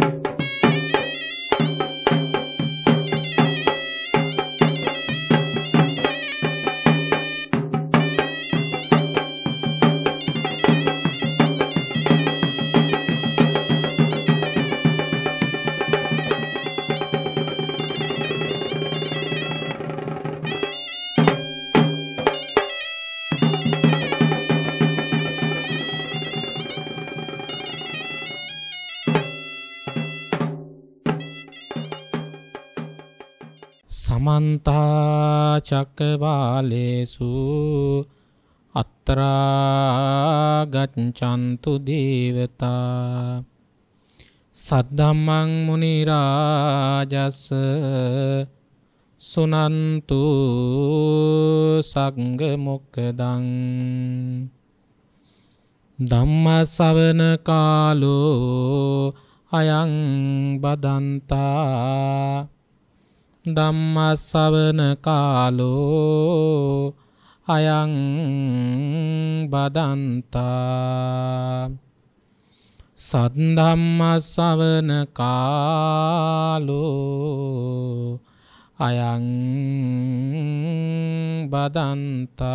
you සමන්තා චක්කවාලේසු අත්තරාගච්චන්තු දේවතා සද්ධම්මං මුනිරාජස්ස සුනන්තු සංගමොක්කදං ධම්ම සවන කාලෝ අයං බදන්තා ධම්මස්සවන කාලෝ අයං බදන්තා සද්ධම්මස්සවන කාලෝ අයං බදන්තා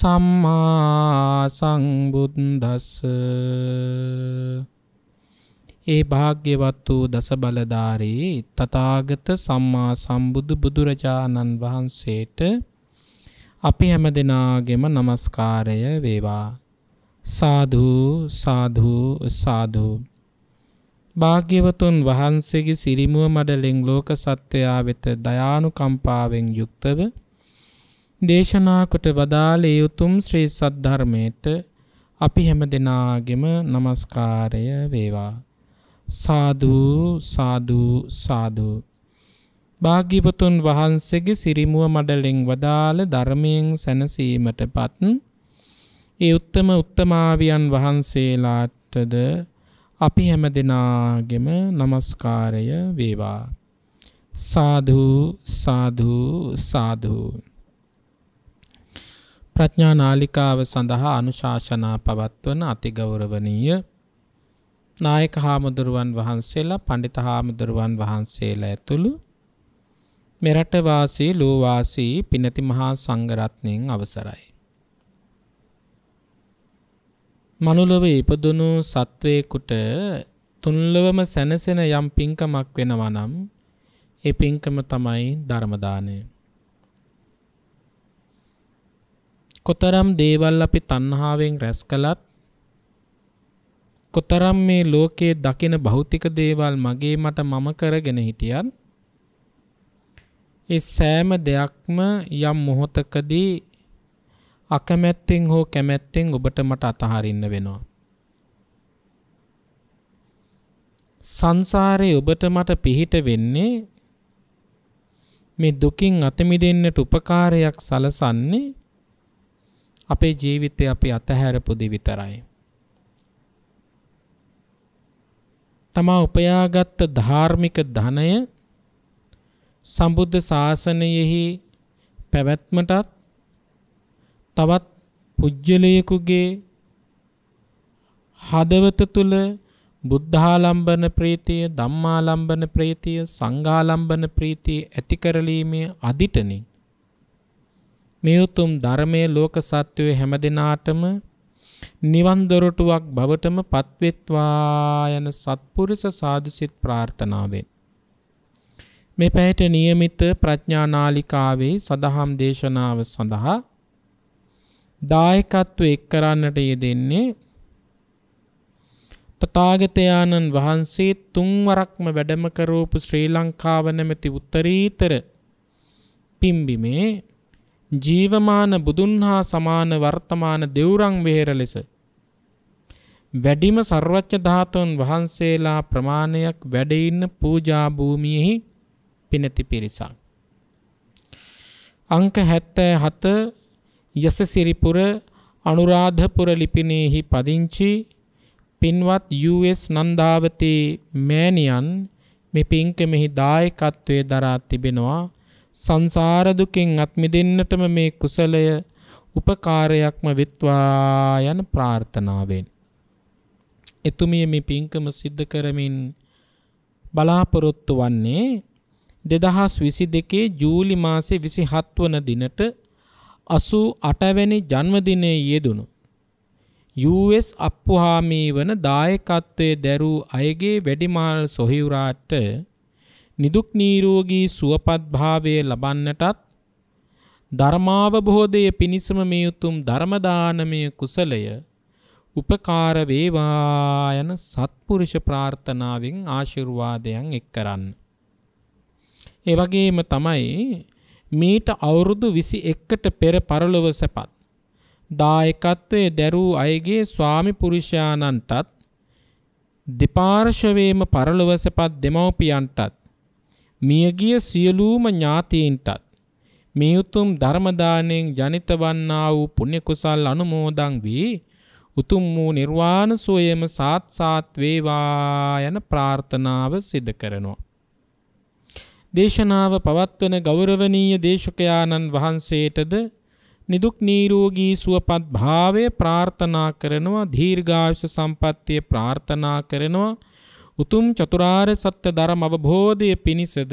සම්මා සංබුද්දස්ස ඒ භාග්‍යවත් වූ දස බලධාරී තථාගත සම්මා සම්බුදු බුදුරජාණන් වහන්සේට අපි හැම දෙනාගෙම নমස්කාරය වේවා සාදු සාදු සාදු භාග්‍යවතුන් වහන්සේගේ සිරිමුව මඩලෙන් ලෝක සත්වයා වෙත දයානුකම්පාවෙන් යුක්තව දේශනා කොට වදාළ ඒ උතුම් ශ්‍රී සද්ධර්මයට අපි හැම දෙනාගෙම নমස්කාරය වේවා සාදු සාදු සාදු භාග්‍යවතුන් වහන්සේගේ සිරිමුව මඩලෙන් වදාළ ධර්මයෙන් සැනසීමටපත් ඒ උත්තම උත්තමාවියන් වහන්සේලාටද අපි හැම දෙනාගෙම নমස්කාරය වේවා සාදු සාදු සාදු ප්‍රඥා නාලිකාව සඳහා අනුශාසනා පවත්වන අතිගෞරවනීය නායක හාමුදුරුවන් වහන්සේලා පණ්ඩිත හාමුදුරුවන් වහන්සේලා ඇතුළු මෙරටවාසී ලෝවාසී පිනති මහා සංඝරත්නයෙන් අවසරයි. මනුලොව ඉපදුණු සත්වයෙකුට තුන්ලොවම සැනසෙන යම් පින්කමක් වෙනවා නම් ඒ පින්කම තමයි ධර්මදානය. කොතරම් දේවල් අපි තණ්හාවෙන් රැස් කළත් කොතරම් මේ ලෝකයේ දකින භෞතික දේවල් මගේ මට මම කරගෙන හිටියත් ඒ සෑම දෙයක්ම යම් මොහොතකදී අකමැත්තෙන් හෝ කැමැත්තෙන් ඔබට මට අතහරින්න වෙනවා සංසාරේ ඔබට මට පිහිට වෙන්නේ මේ දුකින් අත මිදෙන්නට උපකාරයක් සලසන්නේ අපේ ජීවිතය අපි අතහැරපු දේ විතරයි. තමා උපයාගත් ධාර්මික ධනය සම්බුද්ධ ශාසනයෙහි පැවැත්මටත් තවත් පුජ්‍යලයෙකුගේ හදවත තුළ බුද්ධාලම්බන ප්‍රීතිය ධම්මාලම්බන ප්‍රීතිය සංඝාලම්බන ප්‍රීතිය ඇති කරලීමේ අදිටනේ මේ උතුම් ධර්මයේ ලෝක සත්‍යයේ හැම දිනාටම නිවන් දොරටුවක් බවටම පත්වෙත්වා යන සත්පුරුෂ සාදුසිත ප්‍රාර්ථනාවෙන් මේ පැයට નિયમિત ප්‍රඥානාලිකාවේ සදහම් දේශනාව සඳහා දායකත්ව එක් කරන්නට යෙදෙන්නේ තථාගතයන්න් වහන්සේ තුන්වරක්ම වැඩම කරවපු ශ්‍රී ලංකාව නැමැති උත්තරීතර පිම්බිමේ ජීවමාන බුදුන් හා සමාන වර්තමාන දෙවුරං වෙහෙර ලෙස වැඩිම සර්වච්ච ධාතුන් වහන්සේලා ප්‍රමාණයක් වැඩ ඉන්න පූජා භූමියෙහි පිනති පිරිසක්. අංක 77 යසසිරිපුර අනුරාධපුර ලිපිනයෙහි පදිංචි පින්වත් US නන්දාවතී මෑණියන් මේ පින්කමෙහි දායකත්වයේ දරා තිබෙනවා. සංසාර දුකෙන් අත් මිදෙන්නටම මේ කුසලය උපකාරයක්ම විත්වා යන ප්‍රාර්ථනාවෙන් එතුමිය මේ පින්කම සිද්ධ කරමින් බලාපොරොත්තු වන්නේ 2022 ජූලි මාසේ 27 වන දිනට 88 වැනි ජන්මදිනයේ යෙදුණු US අප්පුහාමී වන දායකත්වයේ දැරූ අයගේ වැඩිමාල් සොහිවුරාට නිදුක් නීරෝගී සුවපත් භාවය ලබන්නටත් ධර්මාවබෝධය පිණිසම මේ උතුම් ධර්ම දානමය කුසලය උපකාර වේවා යන සත්පුරුෂ ප්‍රාර්ථනාවෙන් ආශිර්වාදයන් එක් කරන්න. ඒ වගේම තමයි මීට අවුරුදු 21ට පෙර පරලොව සැපත් දායකත්වයේ දැරූ අයගේ ස්වාමි පුරුෂයාණන්ටත් දෙපාර්ශවයේම පරලොව සැපත් දෙමව්පියන්ටත් මියගිය සියලුම ඥාතීන්ටත් මේ උතුම් ධර්ම දාණයෙන් ජනිත වන්නා වූ පුණ්‍ය කුසල් අනුමෝදන් වී උතුම් වූ නිර්වාණ සෝයම සාත් සාත් වේවා යන ප්‍රාර්ථනාව සිදු කරනවා. දේශනාව පවත්වන ගෞරවනීය දේශකයාණන් වහන්සේටද නිදුක් නිරෝගී සුවපත් භාවය ප්‍රාර්ථනා කරනවා දීර්ඝායුෂ සම්පන්නිය ප්‍රාර්ථනා කරනවා උතුම් චතුරාර්ය සත්‍ය ධර්ම අවබෝධය පිණිසද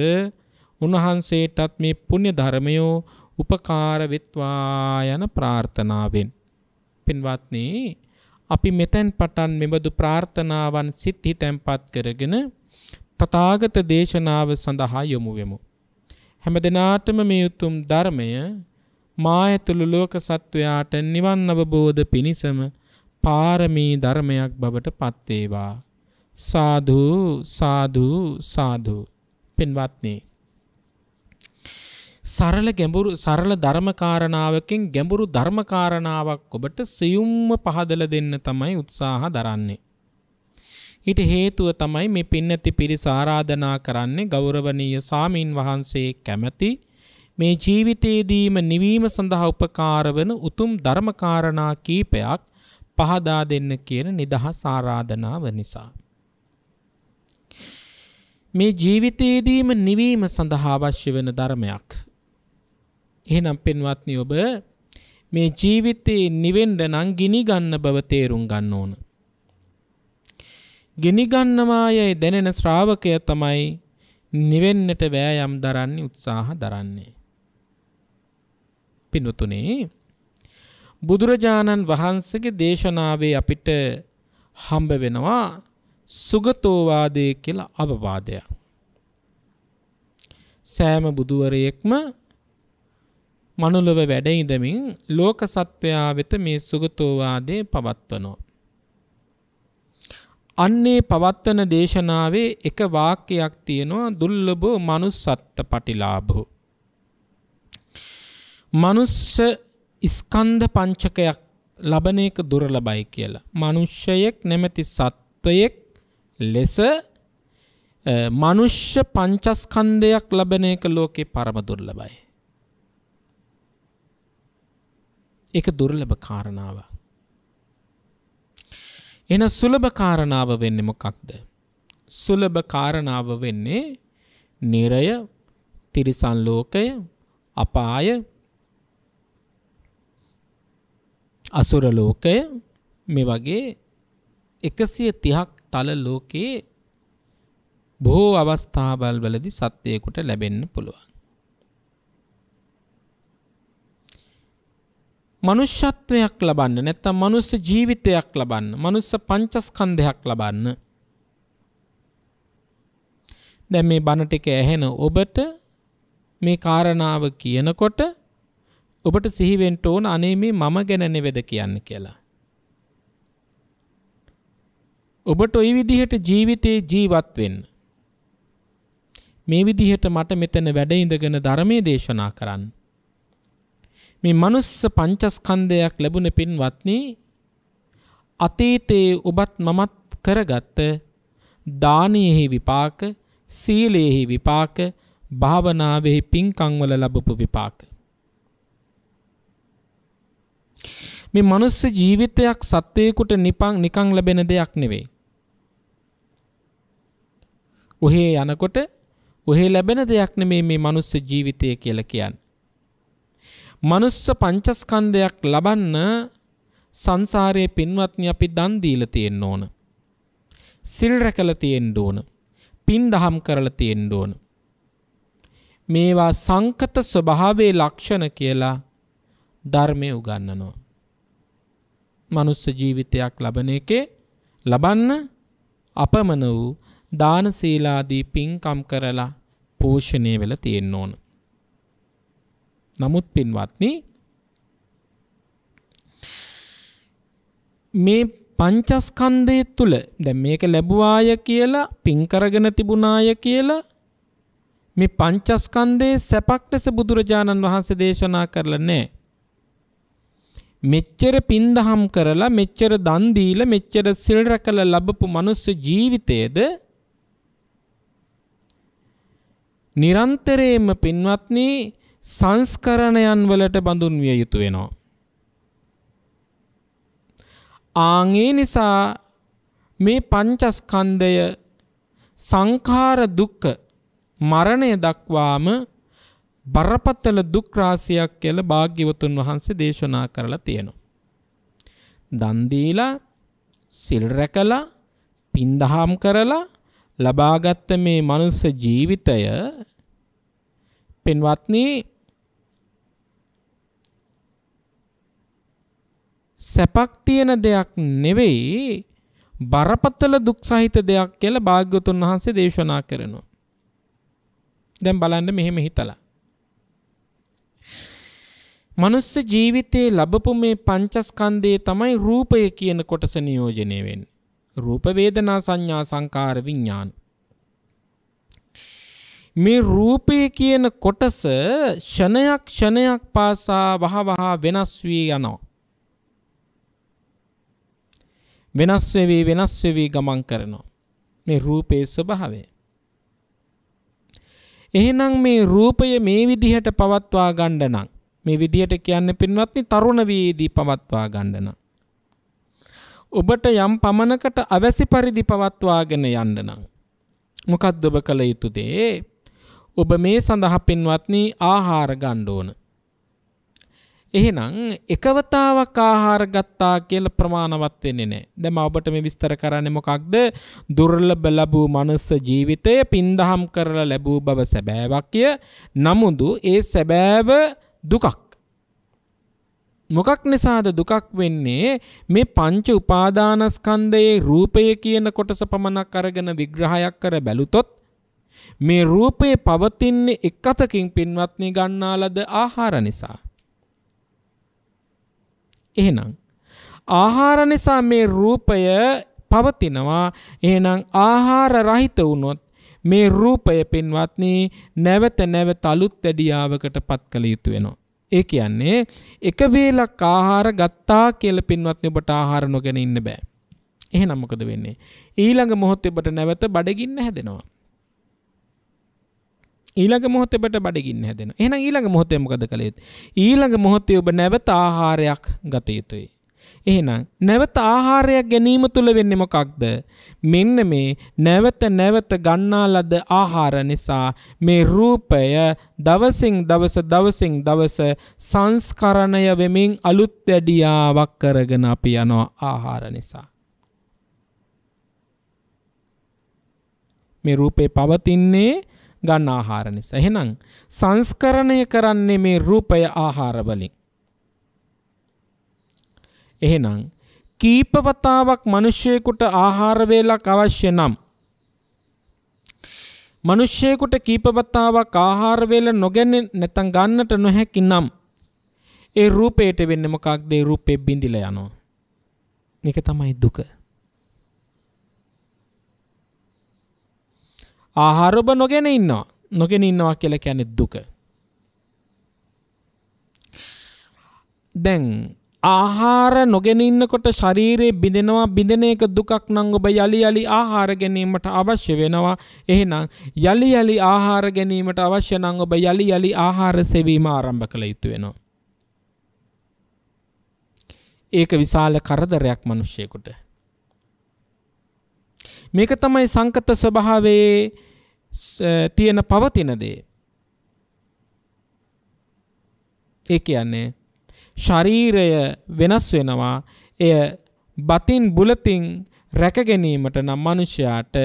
උන්වහන්සේටත් මේ පුණ්‍ය ධර්මයෝ උපකාර වෙත්වා යන ප්‍රාර්ථනාවෙන් පින්වත්නි අපි මෙතෙන් පටන් මෙබඳු ප්‍රාර්ථනාවන් සිත්හි තැන්පත් කරගෙන තථාගත දේශනාව සඳහා යොමු වෙමු හැමදෙනාටම මේ උතුම් ධර්මය මා ඇතුළු ලෝක සත්වයාට නිවන් අවබෝධ පිණිසම පාරමී ධර්මයක් බවට පත් වේවා සාදු සාදු සාදු පින්වත්නි සරල ගැඹුරු සරල ධර්මකාරණාවකින් ගැඹුරු ධර්මකාරණාවක් ඔබට සියුම්ම පහදලා දෙන්න තමයි උත්සාහ දරන්නේ. ඊට හේතුව තමයි මේ පින්නති පිරිස ආරාධනා කරන්නේ ගෞරවනීය සාමීන් වහන්සේ කැමැති මේ ජීවිතයේදීම නිවීම සඳහා උපකාර වන උතුම් ධර්මකාරණා කීපයක් පහදා දෙන්න කියන නිදහස් ආරාධනාව නිසා. මේ ජීවිතයේදීම නිවීම සඳහා අවශ්‍ය වෙන ධර්මයක්. එහෙනම් පෙන්වත්නි ඔබ මේ ජීවිතේ නිවෙන්න නම් ගිනි ගන්න බව තේරුම් ගන්න ඕන. ගිනි ගන්නවායයි දැනෙන ශ්‍රාවකය තමයි නිවෙන්නට වෑයම් දරන්නේ උත්සාහ දරන්නේ. පිනුතුනේ බුදුරජාණන් වහන්සේගේ දේශනාවේ අපිට හම්බ වෙනවා සුගතෝවාදය කියලා අවවාදයක්. සෑම බුදුවරයෙක්ම මනුලොව වැඩඉදමින් ලෝක සත්වයා වෙත මේ සුගතෝවාදය පවත්වනෝ. අන්නේ පවත්වන දේශනාවේ එක වාක්‍යයක් තියෙනවා දුල්ලබෝ මනුස්සත්ත පටිලාබෝ. මනුස්ස ඉස්කන්ධ පංචකයක් ලබන එක දුරලබයි කියලා. මනුෂ්‍යයෙක් නැමැති සත්වයෙක් ලෙස මනුෂ්‍ය පංචස්කන්ධයක් ලබන එක ලෝකේ පරම දුර්ලභයි. ඒක දුර්ලභ කාරණාව. එන සුලභ කාරණාව වෙන්නේ මොකක්ද? සුලභ කාරණාව වෙන්නේ නිරය, තිරිසන් ලෝකය, අපාය, අසුර ලෝකය මේ වගේ 130ක් තල ලෝකයේ බොහෝ අවස්ථාවල් වලදි සත්‍යයකුට ලැබෙන්න පුළුවන්. මනුෂ්‍යත්වයක් ලබන්න නැත්තම් මනුස්ස ජීවිතයක් ලබන්න මනුස්ස පංචස්කන්ධයක් ලබන්න දැ මේ බණටික ඇහෙන ඔබට මේ කාරණාව කියනකොට ඔබට සිහිවෙන්ට ඕන අනේ මේ මම ගැන නෙවෙද කියන්න කියලා ඔබට ওই විදිහට ජීවිතේ ජීවත් වෙන්න. මේ විදිහට මට මෙතන වැඩ ඉඳගෙන ධර්මයේ දේශනා කරන්න. මේ මනුස්ස පංචස්කන්ධයක් ලැබුණ පින්වත්නි අතීතයේ ඔබත් මමත් කරගත්ත දානයෙහි විපාක, සීලයෙහි විපාක, භාවනාවෙහි පින්කම් වල ලැබපු විපාක. මේ මනුස්ස ජීවිතයක් සත්වයකුට නිපං නිකං ලැබෙන දෙයක් නෙවෙයි. ඔහේ යනකොට ඔහේ ලැබෙන දෙයක් නෙමේ මේ මනුස්ස ජීවිතය කියලා කියන්නේ. මනුස්ස පංචස්කන්ධයක් ලබන්න සංසාරයේ පින්වත්නි අපි දන් දීලා තියෙන්න ඕන. සිල් රැකලා තියෙන්න ඕන. පින් දහම් කරලා තියෙන්න ඕන. මේවා සංකත ස්වභාවයේ ලක්ෂණ කියලා ධර්මය උගන්වනවා. මනුස්ස ජීවිතයක් ලබන එකේ ලබන්න අපමණ වූ දාන සීලාදී පින්කම් කරලා පෝෂණය වෙලා තියෙන්න ඕන. නමුත් පින්වත්නි මේ පංචස්කන්ධය තුල දැන් මේක ලැබුවාය කියලා පින් කරගෙන තිබුණාය කියලා මේ පංචස්කන්ධයේ සැපක් ලෙස බුදුරජාණන් වහන්සේ දේශනා කරලා නැහැ. මෙච්චර පින්දහම් කරලා මෙච්චර දන් දීලා මෙච්චර සිල් රැකලා ලැබපු මනුස්ස ජීවිතයේද නිරන්තරයෙන්ම පින්වත්නි සංස්කරණයන් වලට බඳුන් විය යුතු වෙනවා. ආන් ඒ නිසා මේ පංචස්කන්ධය සංඛාර දුක්ඛ මරණය දක්වාම බරපතල දුක් රාශියක් කියලා භාග්‍යවතුන් වහන්සේ දේශනා කරලා තියෙනවා. දන් දීලා සිල් රැකලා පින්දහම් කරලා ලබාගත් මේ මනුස්ස ජීවිතය පින්වත්නි සැපක් තියෙන දෙයක් නෙවෙයි බරපතල දුක් සහිත දෙයක් කියලා භාග්‍යවතුන් වහන්සේ දේශනා කරනවා. දැන් බලන්න මෙහෙම හිතලා මනුස්ස ජීවිතයේ ලබපු මේ පංචස්කන්ධයේ තමයි රූපය කියන කොටස නියෝජනය වෙන්නේ. රූප වේදනා සංඥා සංකාර විඥාන. මේ රූපය කියන කොටස ෂණයක් ෂණයක් පාසා වහවහ වෙනස් වී යනවා. වෙනස් වෙවි වෙනස් වෙවි ගමන් කරනවා. මේ රූපයේ ස්වභාවය. එහෙනම් මේ රූපය මේ විදිහට පවත්වා ගන්න නම් මේ විදිහට කියන්න පින්වත්නි තරුණ වේදී පවත්වා ගන්නන. ඔබට යම් පමණකට අවැසි පරිදි පවත්වාගෙන යන්න නම් මොකක්ද ඔබ කළ යුතු දේ? ඔබ මේ සඳහා පින්වත්නි ආහාර ගන්න ඕන. එහෙනම් එකවතාවක් ආහාර ගත්තා කියලා ප්‍රමාණවත් වෙන්නේ නැහැ. දැන් මම ඔබට මේ විස්තර කරන්නේ මොකක්ද? දුර්ලභ ලැබූ මනුස්ස ජීවිතය පින්දහම් කරලා ලැබූ බව සැබෑවක්ය. නමුදු ඒ සැබෑව දුකක්. මොකක් නිසාද දුකක් වෙන්නේ මේ පංච උපාදානස්කන්ධයේ රූපය කියන කොටස පමණක් අරගෙන විග්‍රහයක් කර බැලුතොත් මේ රූපේ පවතින්නේ එක් අතකින් පින්වත්නි ගන්නාලද ආහාර නිසා. එහෙනම් ආහාර නිසා මේ රූපය පවතිනවා. එහෙනම් ආහාර රහිත වුණොත් මේ රූපය පින්වත්නි නැවත නැවත අලුත් ඇඩියාවකට පත් කළ යුතු වෙනවා. ඒ කියන්නේ එක වේලක් ආහාර ගත්තා කියලා පින්වත්නි ඔබට ආහාර නොගෙන ඉන්න බෑ. එහෙනම් මොකද වෙන්නේ? ඊළඟ මොහොතේ ඔබට නැවත බඩගින්න හැදෙනවා. ඊළඟ මොහොතේ ඔබට බඩගින්න හැදෙනවා. එහෙනම් ඊළඟ මොහොතේ මොකද කළ යුත්තේ? ඊළඟ මොහොතේ ඔබ නැවත ආහාරයක් ගත යුතුයි. එහෙනම් නැවත ආහාරයක් ගැනීම තුළ වෙන්නේ මොකක්ද? මෙන්න මේ නැවත නැවත ගන්නා ලද ආහාර නිසා මේ රූපය දවසින් දවස දවසින් දවස සංස්කරණය වෙමින් අලුත් වැඩියාවක් කරගෙන අපි යනවා ආහාර නිසා. මේ රූපේ පවතින්නේ ගන්න ආහාර නිසා. එහෙනම් සංස්කරණය කරන්නේ මේ රූපය ආහාර වලින්. එහෙනම් කීප වතාවක් මිනිස්සෙකුට ආහාර වේලක් අවශ්‍ය නම් මිනිස්සෙකුට කීප වතාවක් ආහාර වේල නොගන්නේ නැත්නම් ගන්නට නොහැකි නම් ඒ රූපයට වෙන්නේ මොකක්ද ඒ රූපේ බිඳිලා යනවා මේක තමයි දුක ආහාර ඔබ නොගෙන ඉන්නවා නොගෙන ඉන්නවා කියලා කියන්නේ දුක දැන් ආහාර නොගෙන ඉන්නකොට ශරීරයේ බිඳෙනවා බිඳෙන එක දුකක් නම් ඔබ යලි යලි ආහාර ගැනීමට අවශ්‍ය වෙනවා එහෙනම් යලි යලි ආහාර ගැනීමට අවශ්‍ය නම් ඔබ යලි යලි ආහාර සෙවීම ආරම්භ කළ යුතු වෙනවා ඒක විශාල කරදරයක් මිනිස්සෙකුට මේක තමයි සංකත ස්වභාවයේ තියෙන පවතින දේ ඒ කියන්නේ ශරීරය වෙනස් වෙනවා එය බතින් බුලතින් රැකගැනීමට නම් මනුෂ්‍යයාට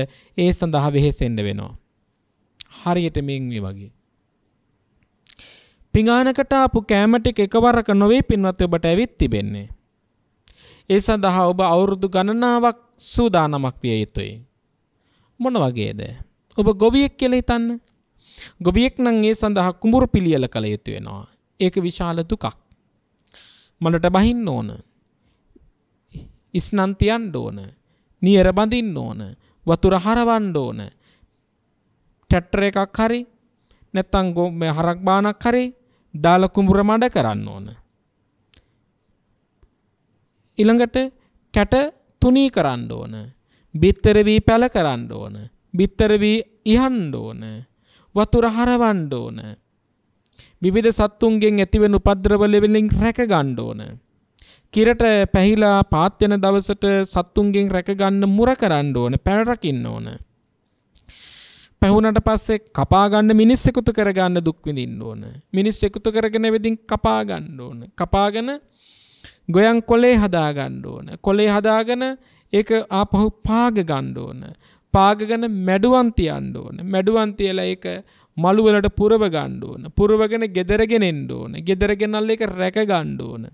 ඒ සඳහා වෙහෙසෙන්ඩ වෙනවා. හරියට මෙංවී වගේ. පිඟානකට අපපු කෑමටික් එකවරක නොවේ පින්වත් ඔබට ඇවිත් තිබෙන්නේ. ඒ සඳහා ඔබ අවුරුදු ගණනාවක් සූදානමක් විය යුතුයි. මොන වගේද. ඔබ ගොවියෙක් කියල හිතන්න. ගොවියෙක් නං ඒ සඳහා කුමුරු පිළියල කළ යුතුවෙනවා. ඒක විශාල දුකක්. මලට බහින්න ඕන. ඉස්නන්තියන්ඩ ඕන. නියර බඳින්න ඕන. වතුර හරවන්න ඕන. ටැට්ටර එකක් හරි නැත්තං ගොම හරක් බානක් හරි දාල කුඹුර මඩ කරන්න ඕන. ඊළඟට කැට තුනී කරන්න ඕන. බිත්තර වී පැල කරන්න ඕන. බිත්තර වී ඉහන්න ඕන. වතුර හරවන්න ඕන. විවිධ සත්තුන්ගෙන් ඇතිවෙන උපද්‍රවලවලින් රැකගණ්ඩ ඕන. කිරට පැහිලා පාත්‍යන දවසට සත්තුන්ගෙන් රැකගන්න මුර කරන්න ඕන පැරකින්න ඕන. පැහුනට පස්සේ කපාගන්න මිනිස් එකතු කරගන්න දුක්විඳින්න ඕන. මිනිස් එකතු කරගෙන වෙදින් කපාගන්න ඕන. කපාගෙන ගොයන් කොලේ හදාගණ්ඩ ඕන. කොලේ හදාගෙන ඒ ආපහු පාග ගණ්ඩ ඕන. පාගගන මැඩුවන්තියන්න ඕන. මැඩුවන්තියල එක මළුවලට පුරව ගන්න ඕන. පුරවගෙන ගෙදරගෙන එන්න ඕන. ගෙදරගෙනල් එක රැක ගන්න ඕන.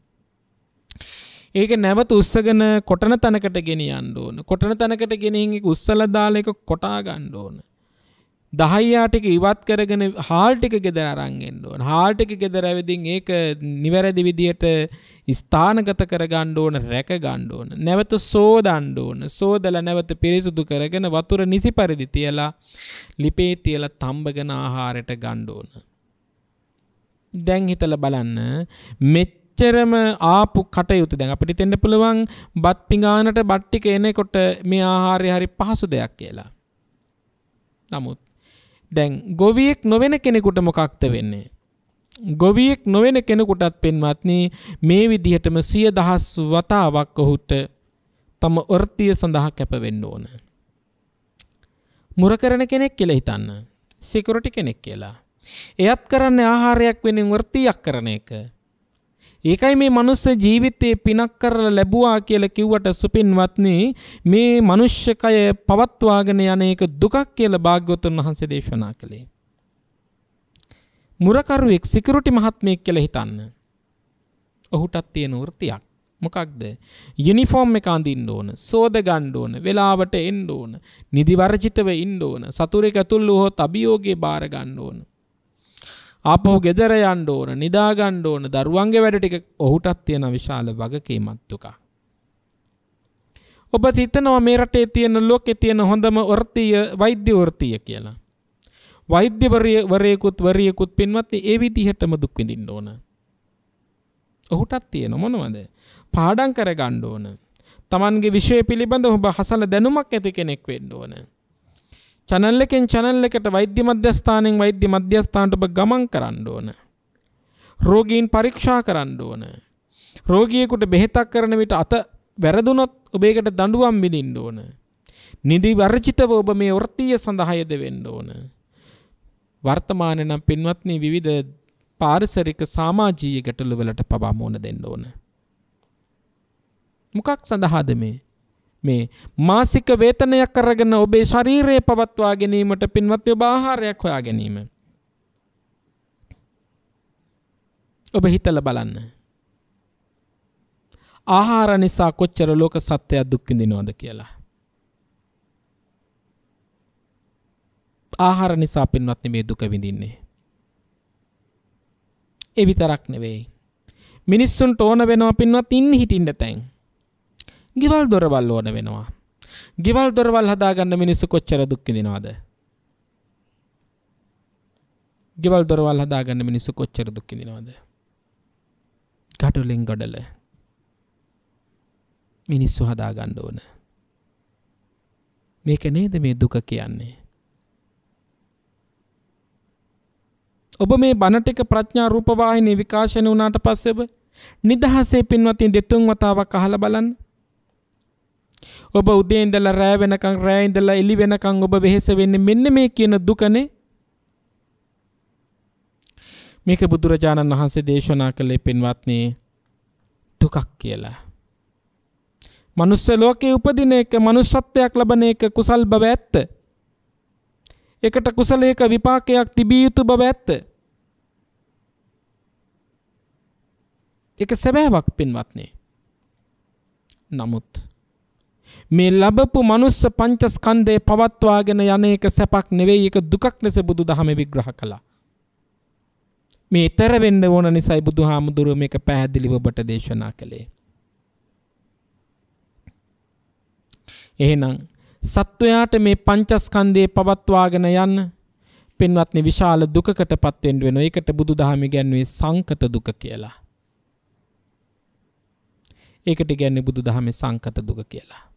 ඒක නැවත උස්සගෙන කොටන තැනකට ගෙනියන්න ඕන. කොටන තැනකට ගෙනින් එක උස්සලා දාලා ඒක කොටා ගන්න ඕන. දහයියාටික ඉවත් කරගෙන හාල්ටික ගෙදර අරංගෙන්ඩුවන් හාල්ටික ගෙදරැවිදිින් ඒක නිවැරදි විදියට ස්ථානගත කර ගණ්ඩෝන රැක ගණ්ඩෝන නැවත සෝදණ්ඩෝන සෝදල නැවත පිරිසුදු කරගෙන වතුර නිසි පරිදි තියලා ලිපේ තියල තම්බගෙන ආහාරයට ගණ්ඩෝන. දැන් හිතල බලන්න මෙච්චරම ආපු කටයුතු දැන් අපිට තෙන්න පුළුවන් බත් පිගානට බට්ටික එනකොට මේ ආහාරය හරි පහසු දෙයක් කියලා. නමුත් දැන් ගොවියෙක් නොවෙන කෙනෙකුට මොකක්ද වෙන්නේ. ගොවියෙක් නොවෙන කෙනෙකුටත් පෙන්වත්න්නේ මේ විදිහටම සිය දහස් වතාවක් ඔහුට තම ඔර්තිය සඳහා කැපවෙන්න ඕන. මුරකරන කෙනෙක් කියල හිතන්න සිකුරටි කෙනෙක් කියලා. එයත් කරන්න ආහාරයක් වෙනින් වෘතියක් කරන එක. ඒකයි මේ මනුස්ස ජීවිතේ පිනක් කරලා ලැබුවා කියලා කිව්වට සුපින්වත්නි මේ මනුෂ්‍යකය පවත්වාගෙන යන එක දුකක් කියලා භාග්‍යවතුන් වහන්සේ දේශනා කළේ. මුරකරුවෙක් සිකියුරිටි මහත්මයෙක් කියලා හිතන්න. ඔහුටත් තියෙන වෘත්තියක්. මොකක්ද? යුනිෆෝම් එක අඳින්න ඕන, සෝද ගන්න ඕන, වෙලාවට එන්න ඕන, නිදිවර්ජිතව ඉන්න ඕන, සතුරෙක් ඇතුළු වුවොත් අභියෝගේ බාර ගන්න ඕන. ආපහු ගෙදර යන්න ඕන නිදාගන්න ඕන දරුවන්ගේ වැඩ ටික ඔහුටත් තියෙන විශාල වගකීමක් දුක. ඔබ හිතනවා මේ රටේ තියෙන ලෝකේ තියෙන හොඳම වෘත්තිය වෛද්‍ය වෘත්තිය කියලා. වෛද්‍යවරයෙකුත් වරියෙකුත් පින්වත්නි ඒ විදිහටම දුක් විඳින්න ඕන. ඔහුටත් තියෙන මොනවද? පාඩම් කරගන්න ඕන. Tamanගේ විෂය පිළිබඳ ඔබ හසල දැනුමක් ඇති කෙනෙක් වෙන්න ඕන. චැනල් එකෙන් චැනල් එකට වෛද්‍ය මධ්‍යස්ථානෙන් වෛද්‍ය මධ්‍යස්ථානට ඔබ ගමන් කරන්න ඕන. රෝගීන් පරීක්ෂා කරන්න ඕන. රෝගියෙකුට බෙහෙතක් කරන විට අත වැරදුනොත් ඔබේකට දඬුවම් විඳින්න ඕන. නිදි වර්ජිතව ඔබ මේ වෘත්තීය සඳහා යෙදෙන්න ඕන. වර්තමානයේ නම් පින්වත්නි විවිධ පාරිසරික සමාජීය ගැටලු වලට පවා මුහුණ දෙන්න ඕන. මොකක් සඳහාද මේ? මේ මාසික වේතනයක් අරගෙන ඔබේ ශරීරයේ පවත්වා ගැනීමට පින්වත් ඔබ ආහාරයක් හොයා ගැනීම. ඔබ හිතලා බලන්න. ආහාර නිසා කොච්චර ලෝක සත්‍යයක් දුක් විඳිනවද කියලා. ආහාර නිසා පින්වත්නි මේ දුක විඳින්නේ. ඒ විතරක් නෙවෙයි. මිනිස්සුන්ට ඕන වෙනවා පින්වත් ඉන්න හිටින්න තැන්. ගෙවල් දොරවල් ඕන වෙනවා. ගෙවල් දොරවල් හදාගන්න මිනිස්සු කොච්චර දුක්කිදිනවාද. ගෙවල් දොරවල් හදාගන්න මිනිස්සු කොච්චර දුක්කිදිනවාද. කටුලින් ගොඩල මිනිස්සු හදාගන්න ඕන. මේක නේද මේ දුක කියන්නේ. ඔබ මේ බණටික ප්‍රඥා රූපවාහිනී විකාශන වුණාට පස්සෙබ නිදහසේ පින්වතින් දෙතුන් වතාවක් අහලා බලන්න ඔබ උදේ ඉඳලා රෑ වෙනකන් රෑ ඉඳලා එළි වෙනකන් ඔබ වෙහෙස වෙන්නේ මෙන්න මේ කියන දුකනේ මේක බුදුරජාණන් වහන්සේ දේශනා කළේ පින්වත්නි දුකක් කියලා මනුස්ස ලෝකේ උපදින එක මනුස්සත්වයක් ලබන එක කුසල් බව ඇත්ත. එකට කුසලයක විපාකයක් තිබිය යුතු බව ඇත්ත. ඒක සැබෑවක් පින්වත්නි. නමුත් මේ ලැබපු මනුස්ස පංචස්කන්ධය පවත්වාගෙන යන එක සැපක් නෙවෙයි ඒක දුකක් ලෙස බුදු දහම විග්‍රහ කළා. මේ ඊතර වෙන්න ඕන නිසායි බුදුහාමුදුරුව මේක පැහැදිලිව ඔබට දේශනා කළේ. එහෙනම් සත්වයාට මේ පංචස්කන්ධය පවත්වාගෙන යන්න පින්වත්නි විශාල දුකකටපත් වෙන්න වෙනවා. ඒකට බුදුදහම ඉගැන්වුවේ සංකත දුක කියලා. ඒකට ඉගැන්වුවේ බුදුදහමේ සංකත දුක කියලා.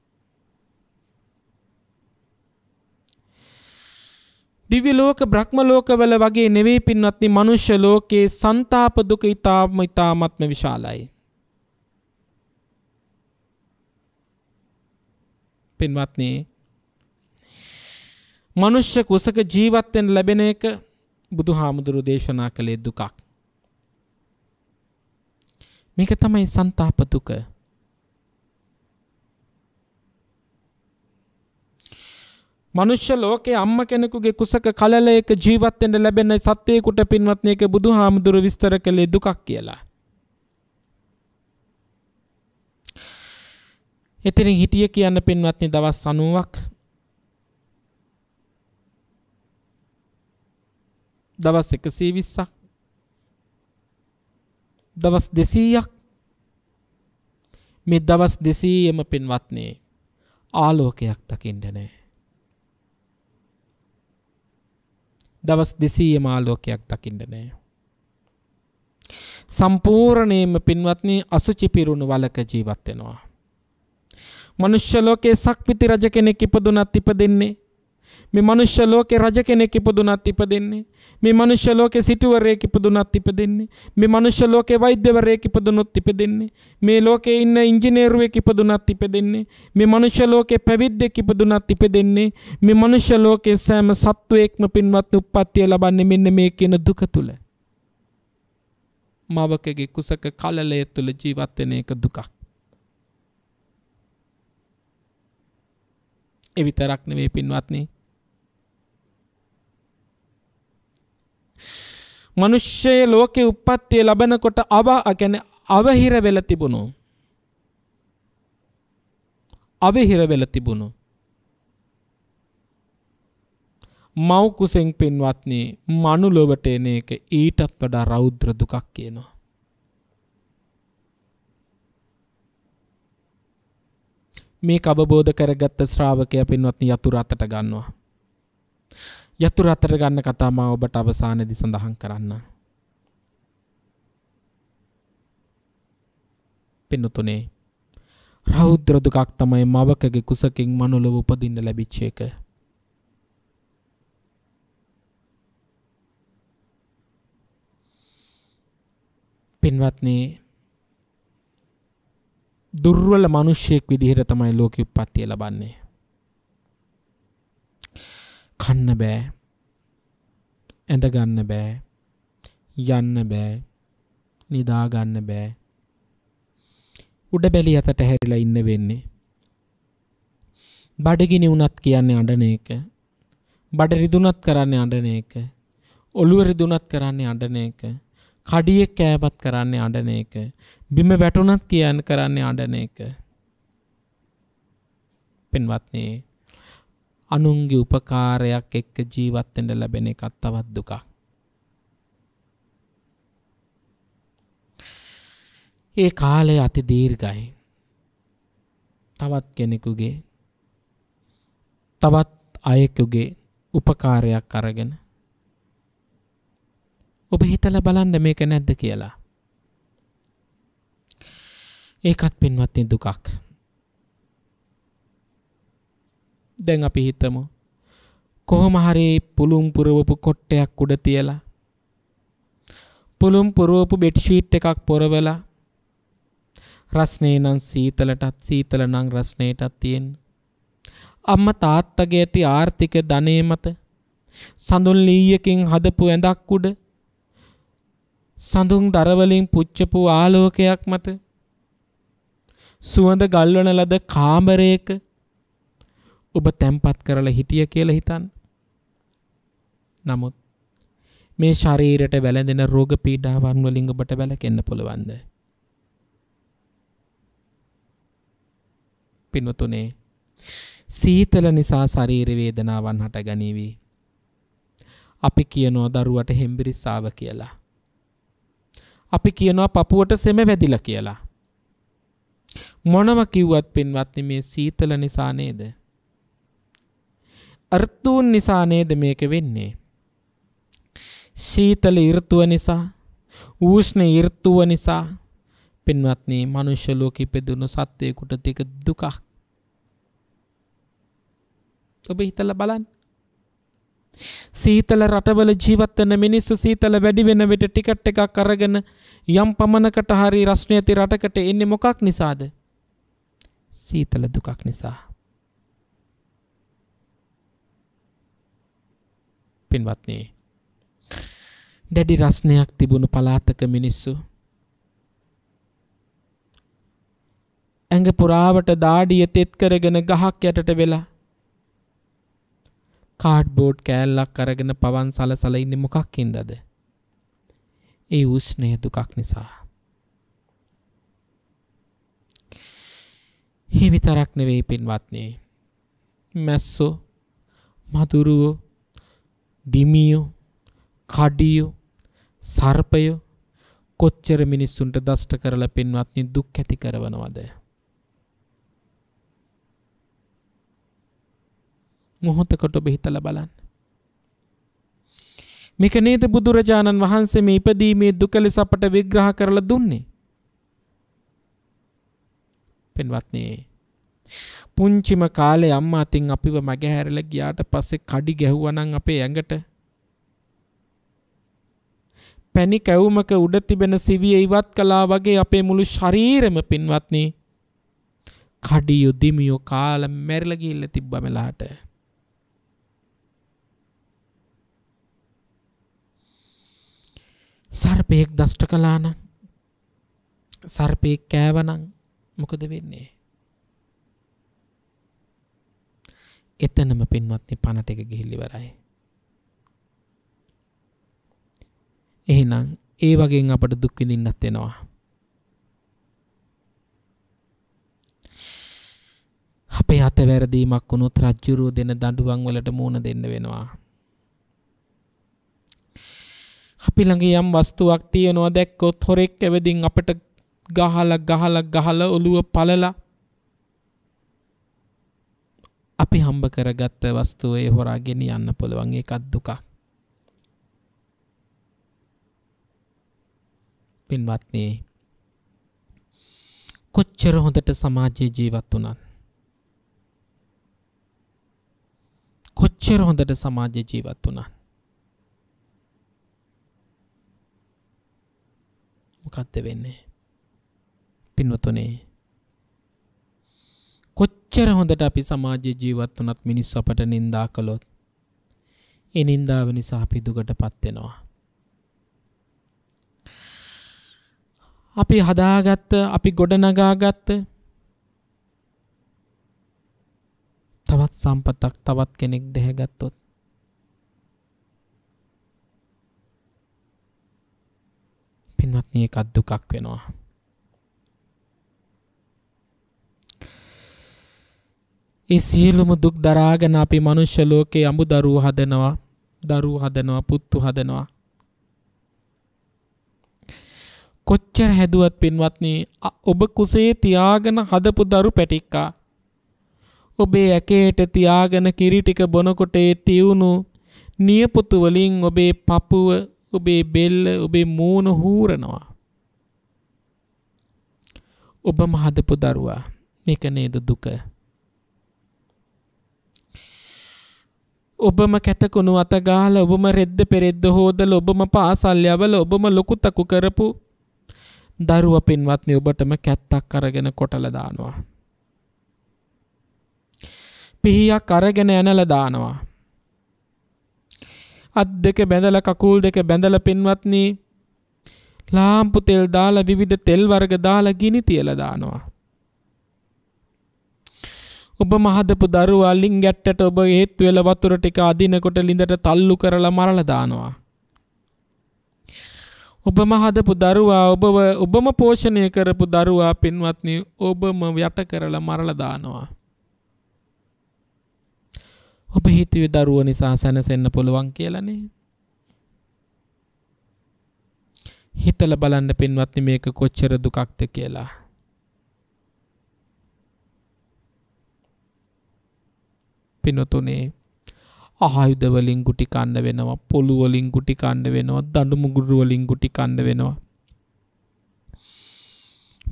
දිවි ලෝක බ්‍රහ්ම ලෝකවල වගේ නෙවෙයි පින්වත්නි මනුෂ්‍ය ලෝකේ සන්තාප දුක ඊටාම ඊටාත්ම විශාලයි. පින්වත්නි මනුෂ්‍ය කුසක ජීවත්වෙන් ලැබෙන එක බුදුහාමුදුරු දේශනා කළේ දුකක්. මේක තමයි සන්තාප දුක. මනුෂ්‍ය ලෝකේ අම්ම කෙනෙකුගේ කුසක කලලයක ජීවත් වෙන්න ලැබෙන සත්‍යයකට පින්වත්නි ඒක බුදුහාමුදුර විස්තර කළේ දුකක් කියලා. එතනින් හිටිය කියන්න පින්වත්නි දවස් 90ක් දවස් 120ක් දවස් 200ක් මේ දවස් 200ෙම පින්වත්නි ආලෝකයක් දකින්නේ නැහැ. දවස් දෙසීය මාලෝකයක් දකිින්ට නෑ. සම්පූර්ණයම පින්වත්නී අසුචි පිරුණු වලක ජීවත්වෙනවා. මනුෂ්‍යලෝකයේ සක්විති රජ කෙනෙක් ඉපදුනත් ඉප දෙන්නේ මේ මනුෂ්‍ය ලෝකේ රජ කෙනෙක් ඉපදුනත් ඉපදෙන්නේ. මේ මනුෂ්‍ය ලෝකේ සිටුවරයෙක් ඉපදුනත් ඉපදෙන්නේ. මේ මනුෂ්‍ය ලෝකේ වෛද්‍යවරයෙක් ඉපදුනොත් ඉපදෙන්නේ. මේ ලෝකේ ඉන්න ඉංජිනේරුවෙක් ඉපදුනත් ඉපදෙන්නේ. මේ මනුෂ්‍ය ලෝකේ පැවිද්දෙක් ඉපදුනත් ඉපදෙන්නේ. මේ මනුෂ්‍ය ලෝකේ සෑම සත්වයෙක්ම පින්වත් උප්පත්තිය ලබන්නේ මෙන්න මේ කියන දුක තුල. මවකගේ කුසක කලලය තුල ජීවත් වෙන එක දුකක්. ඒ විතරක් නෙවෙයි පින්වත්නි මනුෂ්‍යය ලෝකෙ උප්පත්තිය ලබනකොට අවා ගැන අවහිර වෙල තිබුණු. අවහිර වෙල තිබුණු. මව්කුසෙන් පින්වත්නේ මනුලොවට එන එක ඊටත් වඩා රෞද්‍ර දුකක් කියනවා. මේ අවබෝධ කරගත්ත ශ්‍රාවකය පින්වත්න යතුර අතට ගන්නවා. යතුරු අතර ගන්න කතා මම ඔබට අවසානයේදී සඳහන් කරන්න. පින්තුනේ රෞද්‍ර දුකක් තමයි මවකගේ කුසකින් මනුලව උපදින්න ලැබිච්ච එක. පින්වත්නි දුර්වල මිනිසෙක් විදිහට තමයි ලෝකෙ උප්පත්තිය ලබන්නේ. කන්න බෑ ඇඳගන්න බෑ යන්න බෑ නිදාගන්න බෑ උඩ බැලි අතට හැරිලා ඉන්න වෙන්නේ බඩගිනි වුණත් කියන්නේ අඬන එක බඩ රිදුනත් කරන්නේ අඬන එක ඔළුව රිදුනත් කරන්නේ අඬන එක කඩියෙක් කෑපත් කරන්නේ අඬන එක බිම වැටුණත් කියන්න කරන්නේ අඬන එක පින්වත්නේ අනුන්ගේ උපකාරයක් එක්ක ජීවත්වෙන්ට ලැබෙන එකත් තවත් දුකක්. ඒ කාලය අති දීර්ගයි තවත් කෙනෙකුගේ තවත් අයෙකුගේ උපකාරයක් අරගෙන ඔබ හිතල බලන්න මේක නැද්ද කියලා ඒකත් පින්වත්ති දුකක් දැන් අපි හිතමු. කොහොම හරි පුළුම් පුරවපු කොට්ටයක් උඩ තියලා. පුළුම් පුරවපු බෙඩ්ෂීට් එකක් පොරවලා. රස්නේ නම් සීතලටත් සීතල නම් රස්නේටත් තියෙන. අම්ම තාත්තගේ ඇති ආර්ථික ධනය මත සඳුන් ලීයකින් හදපු ඇඳක් උඩ සඳුන් දරවලින් පුච්චපු ආලෝකයක් මත සුවඳ ගල්වන ලද කාමරයක ඔබ තැම්පත් කරලා හිටිය කියලා හිතන්න. නමුත් මේ ශරීරයට වැළඳෙන රෝග පීඩාවන් වලින් ඔබට වැළකෙන්න පුළුවන්ද? පින්වතුනේ සීතල නිසා ශරීර වේදනාවන් හට ගනීවි. අපි කියනවා දරුවට හෙම්බිරිස්සාව කියලා. අපි කියනවා පපුවට සෙම වැදිලා කියලා. මොනව කිව්වත් පින්වත්නි මේ සීතල නිසා නේද? අර්ථූන් නිසා නේද මේක වෙන්නේ. ශීතල ඍතුව නිසා, ඌෂ්ණ ඍතුව නිසා පින්වත්නි මනුෂ්‍ය ලෝකෙ ඉපදුණු සත්වයෙකුට තික දුකක්. ඔබ හිතලා බලන්න. සීතල රටවල ජීවත් වෙන මිනිස්සු සීතල වැඩි වෙන විට ටිකට් එකක් අරගෙන යම් පමණකට හරි රස්නේ ඇති රටකට එන්නේ මොකක් නිසාද? සීතල දුකක් නිසා. පින්වත්න්නේ. දැඩි රස්නයක් තිබුණු පලාතක මිනිස්සු. ඇඟ පුරාවට දාඩිය තෙත් කරගෙන ගහක් යටට වෙලා. කාඩ් බෝඩ් කෑල්ලක් කරගෙන පවන් සලසල ඉන්න මොකක් ඉදද. ඒ උෂ්නය දුකක් නිසා. හිවිතරක් නෙවෙයි පින්වත්නේ. මැස්සෝ මතුරුවෝ දිමියෝ කඩියෝ සර්පයෝ කොච්චර මිනිස්සුන්ට දෂ්ට කරලා පෙන්වත්නි දුක් ඇති කරවනවද මොහොතකට ඔබ හිතලා බලන්න මේක නේද බුදුරජාණන් වහන්සේ මේ ඉපදීමේ දුක ලෙස අපට විග්‍රහ කරලා දුන්නේ පෙන්වත්නි පුංචිම කාලේ අම්මා අතින් අපිව මගහැරලා ගියාට පස්සේ කඩි ගැහුවනම් අපේ ඇඟට පැණි කැවුමක උඩ තිබෙන සිවිය ඉවත් කළා වගේ අපේ මුළු ශරීරෙම පින්වත්නි කඩියු දිමියු කාලා මැරිලා ගිහිල්ලා තිබ්බා මෙලහට සර්පයෙක් දෂ්ට කළා නම් සර්පයෙක් කෑවනම් මොකද වෙන්නේ එතනම පින්වත්නි පණට එක ගිහිල්ලිවරයි. එහෙනම් ඒ වගේ අපට දුක්විඳින්නත් වෙනවා. අපේ අත වැරදීමක් වුණුත් රජ්ජුරුව දෙන දඩුවන් වලට මූුණ දෙන්න වෙනවා. අපි ළඟ යම් වස්තුවක් තියනවා දැක්කොත් හොරෙක් ඇවදින් අපට ගහල ගහල ගහල ඔළුව පලලා අපි හම්බ කරගත්ත වස්තුවේ හොරාගෙන යන්න පුළුවන් එකත් දුකක්. පින්වත්නි කොච්චර හොඳට සමාජයේ ජීවත් වුණත් කොච්චර හොඳට සමාජයේ ජීවත් වුණත් මොකක්ද වෙන්නේ? පින්වතුනේ කොච්චර හොඳට අපි සමාජ ජීවත් වනත් මිනිස් අපට නින්දා කළොත් ඒ නින්දාව නිසා අපි දුකට පත්වෙනවා. අපි හදාගත්ත අපි ගොඩනගාගත්ත තවත් සම්පතක් තවත් කෙනෙක් දෙහැගත්තොත් පින්වත්නය එකත් දුකක් වෙනවා. ඒ සියලුම දුක් දරාගෙන අපි මනුෂ්‍ය ලෝකේ අඹු දරුවෝ හදනවා දරුවෝ හදනවා පුත්තු හදනවා කොච්චර හැදුවත් පින්වත්නි ඔබ කුසේ තියාගෙන හදපු දරු පැටික්කා ඔබේ ඇකේට තියාගෙන කිරි ටික බොනකොට ඒ තියුණු නියපොතු වලින් ඔබේ පපුව ඔබේ බෙල්ල ඔබේ මූණ හූරනවා ඔබම හදපු දරුවා මේක නේද දුක ඔබම කැටකුණු අත ගාලා ඔබම රෙද්ද පෙරෙද්ද හොදලා ඔබම පාසල් යවලා ඔබම ලොකු තකු කරපු දරුව පින්වත්නි ඔබටම කැත්තක් අරගෙන කොටලා දානවා. පිහියක් අරගෙන ඇනලා දානවා. අත් දෙක බැඳලා කකුල් දෙක බැඳලා පින්වත්නි ලාම්පු තෙල් දාලා විවිධ තෙල් වර්ග දාලා ගිනි තියලා දානවා. ඔබ මහදපු දරුවා ලිංගැට්ටට ඔබ ඒත් වෙල වතුර ටික අදිනකොට ලිඳට තල්ලු කරලා මරලා දානවා. ඔබම හදපු දරුවා ඔබව ඔබම පෝෂණය කරපු දරුවා පින්වත්නි ඔබම යට කරලා මරලා දානවා. ඔබ හිතුවේ දරුව නිසා සැනසෙන්න පුළුවන් කියලානේ. හිතල බලන්න පින්වත්නි මේක කොච්චර දුකක්ද කියලා. පිනොතුනේ අහයුදවලින් ගුටි කණ්ඩ වෙනවා පොළුවලින් ගුටි කණ්ඩ වෙනවා දඩු මුගුරුවලින් ගුටි කණ්ඩ වෙනවා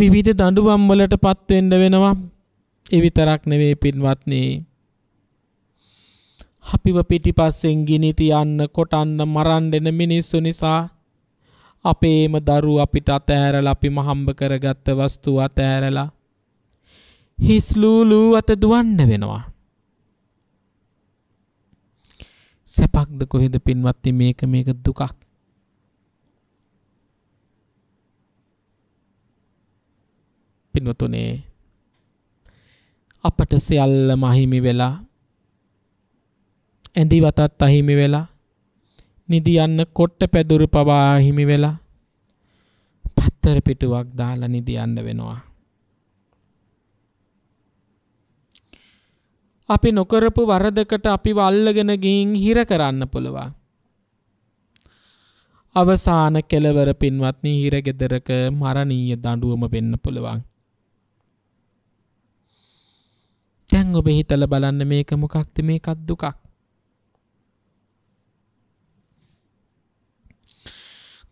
විවිධ දඩුවම්වලට පත්වෙන්ඩ වෙනවා එවිතරක් නෙවේ පින්වත්නේ අපිව පිටි පස්සෙන් ගිනිති යන්න කොටන්න මරන්ඩෙන මිනිස්සු නිසා අපේම දරු අපිට අතෑරල අපි මහම්බ කරගත්ත වස්තුව අතෑරලා හිස්ලූලූ අත දුවන්න වෙනවා සැපක්ද කොහෙද පින්වත්ති මේක මේක දුකක් පින්වතුනේ අපට සියල්ල මහිමි වෙලා ඇඳි වතත් අහිමි වෙලා නිදියන්න කොට්ට පැදුරු පවා අහිමි වෙලා පත්තර පිටුවක් දාලා නිදියන්න වෙනවා අපි නොකරපු වරදකට අපිව අල්ලගෙන ගින් හිර කරන්න පුළුවන්. අවසාන කෙලවර පින්වත්නි හිර ගෙදරක මරණීය දඬුවම වෙන්න පුළුවන්. දැන් ඔබ හිතල බලන්න මේක මොකක්ද මේකත් දුකක්.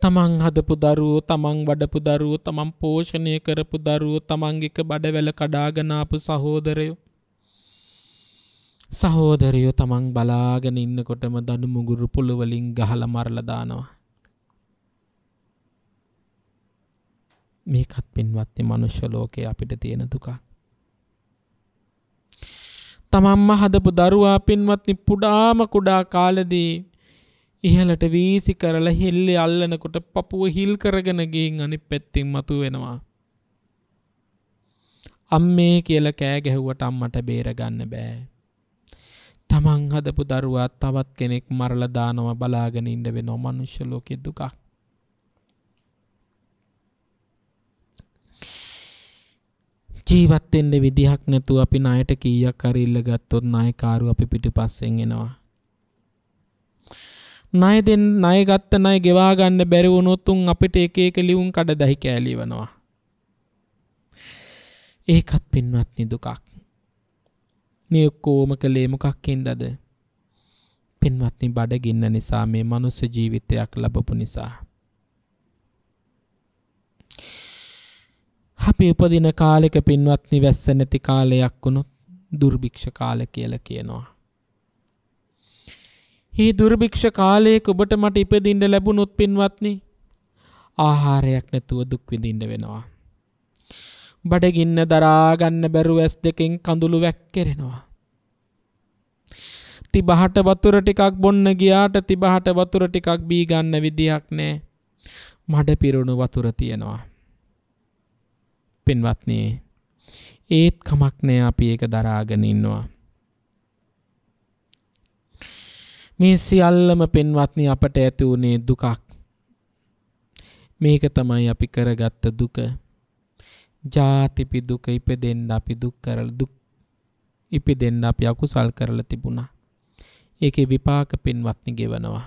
තමන් හදපු දරුවෝ තමන් වඩපු දරුවෝ තමන් පෝෂණය කරපු දරුවෝ තමන්ගික බඩවැල කඩාගනාපු සහෝදරයෝ සහෝදරයෝ තමන් බලාගෙන ඉන්නකොටම දඩු මුගුරු පුළුවලින් ගහල මරලදානවා. මේකත් පින්වත්ති මනුෂ්‍යලෝකය අපිට තියෙන දුකක්. තමන්ම හදපු දරුවා පින්වත්නි පුඩාම කුඩා කාලදී ඉහලට වීසි කරල හෙල්ලෙ අල්ලනකොට පපුුව හිල් කරගෙනගින් අනි පැත්තිං මතු වෙනවා. අම් මේ කියල කෑ ගැහුවට අම්මට බේරගන්න බෑ. තමන් හදපු දරුවත් තවත් කෙනෙක් මරල දානව බලාගෙන ඉඩ වෙන මනුෂ්‍ය ලෝකෙ දුකක් ජීවත්තෙන්ට විදිහක් නැතු අපි නයට කීයක් කරල්ල ගත්තොත් නායකාරු අපි පිටි පස්සෙන් එෙනවා නය දෙෙන් නය ගත්ත නය ගෙවාගන්න බැරිවුණොත්තුන් අපිට එක එක ලිවුම් කඩ දැහි කෑලි වනවා ඒකත් පින්වත්නි දුකක් මේ ඔක්කෝම කළේ මොකක්කින්දද? පින්වත්නි බඩගින්න නිසා මේ මනුස්ස ජීවිතයක් ලැබපු නිසා. අපි උපදින කාලෙක පින්වත්නි වැස්ස නැති කාලයක් වුණොත් දුර්භික්ෂ කාල කියලා කියනවා. ඒ දුර්භික්ෂ කාලයක ඔබට මට ඉපදින්න ලැබුණොත් පින්වත්නි ආහාරයක් නැතුව දුක් විඳින්න වෙනවා. බඩගින්න දරාගන්න බැරුව ඇස් දෙකෙන් කඳුළු වැක්කෙරෙනවා. තිබහට වතුර ටිකක් බොන්න ගියාට තිබහට වතුර ටිකක් බී ගන්න විදියක් නෑ. මඩ පිරුණු වතුර තියෙනවා. පින්වත්නි, ඒත් කමක් නෑ අපි ඒක දරාගෙන ඉන්නවා. මේ සියල්ලම පින්වත්නි අපට ඇති වුණේ දුකක්. මේක තමයි අපි කරගත්ත දුක. ජාතිපි දුක ඉපදෙන්න අපි දුක් කරල දුක් ඉපදෙන්න අපි අකුසල් කරලා තිබුණා. ඒකේ විපාක පින්වත්නි ගෙවනවා.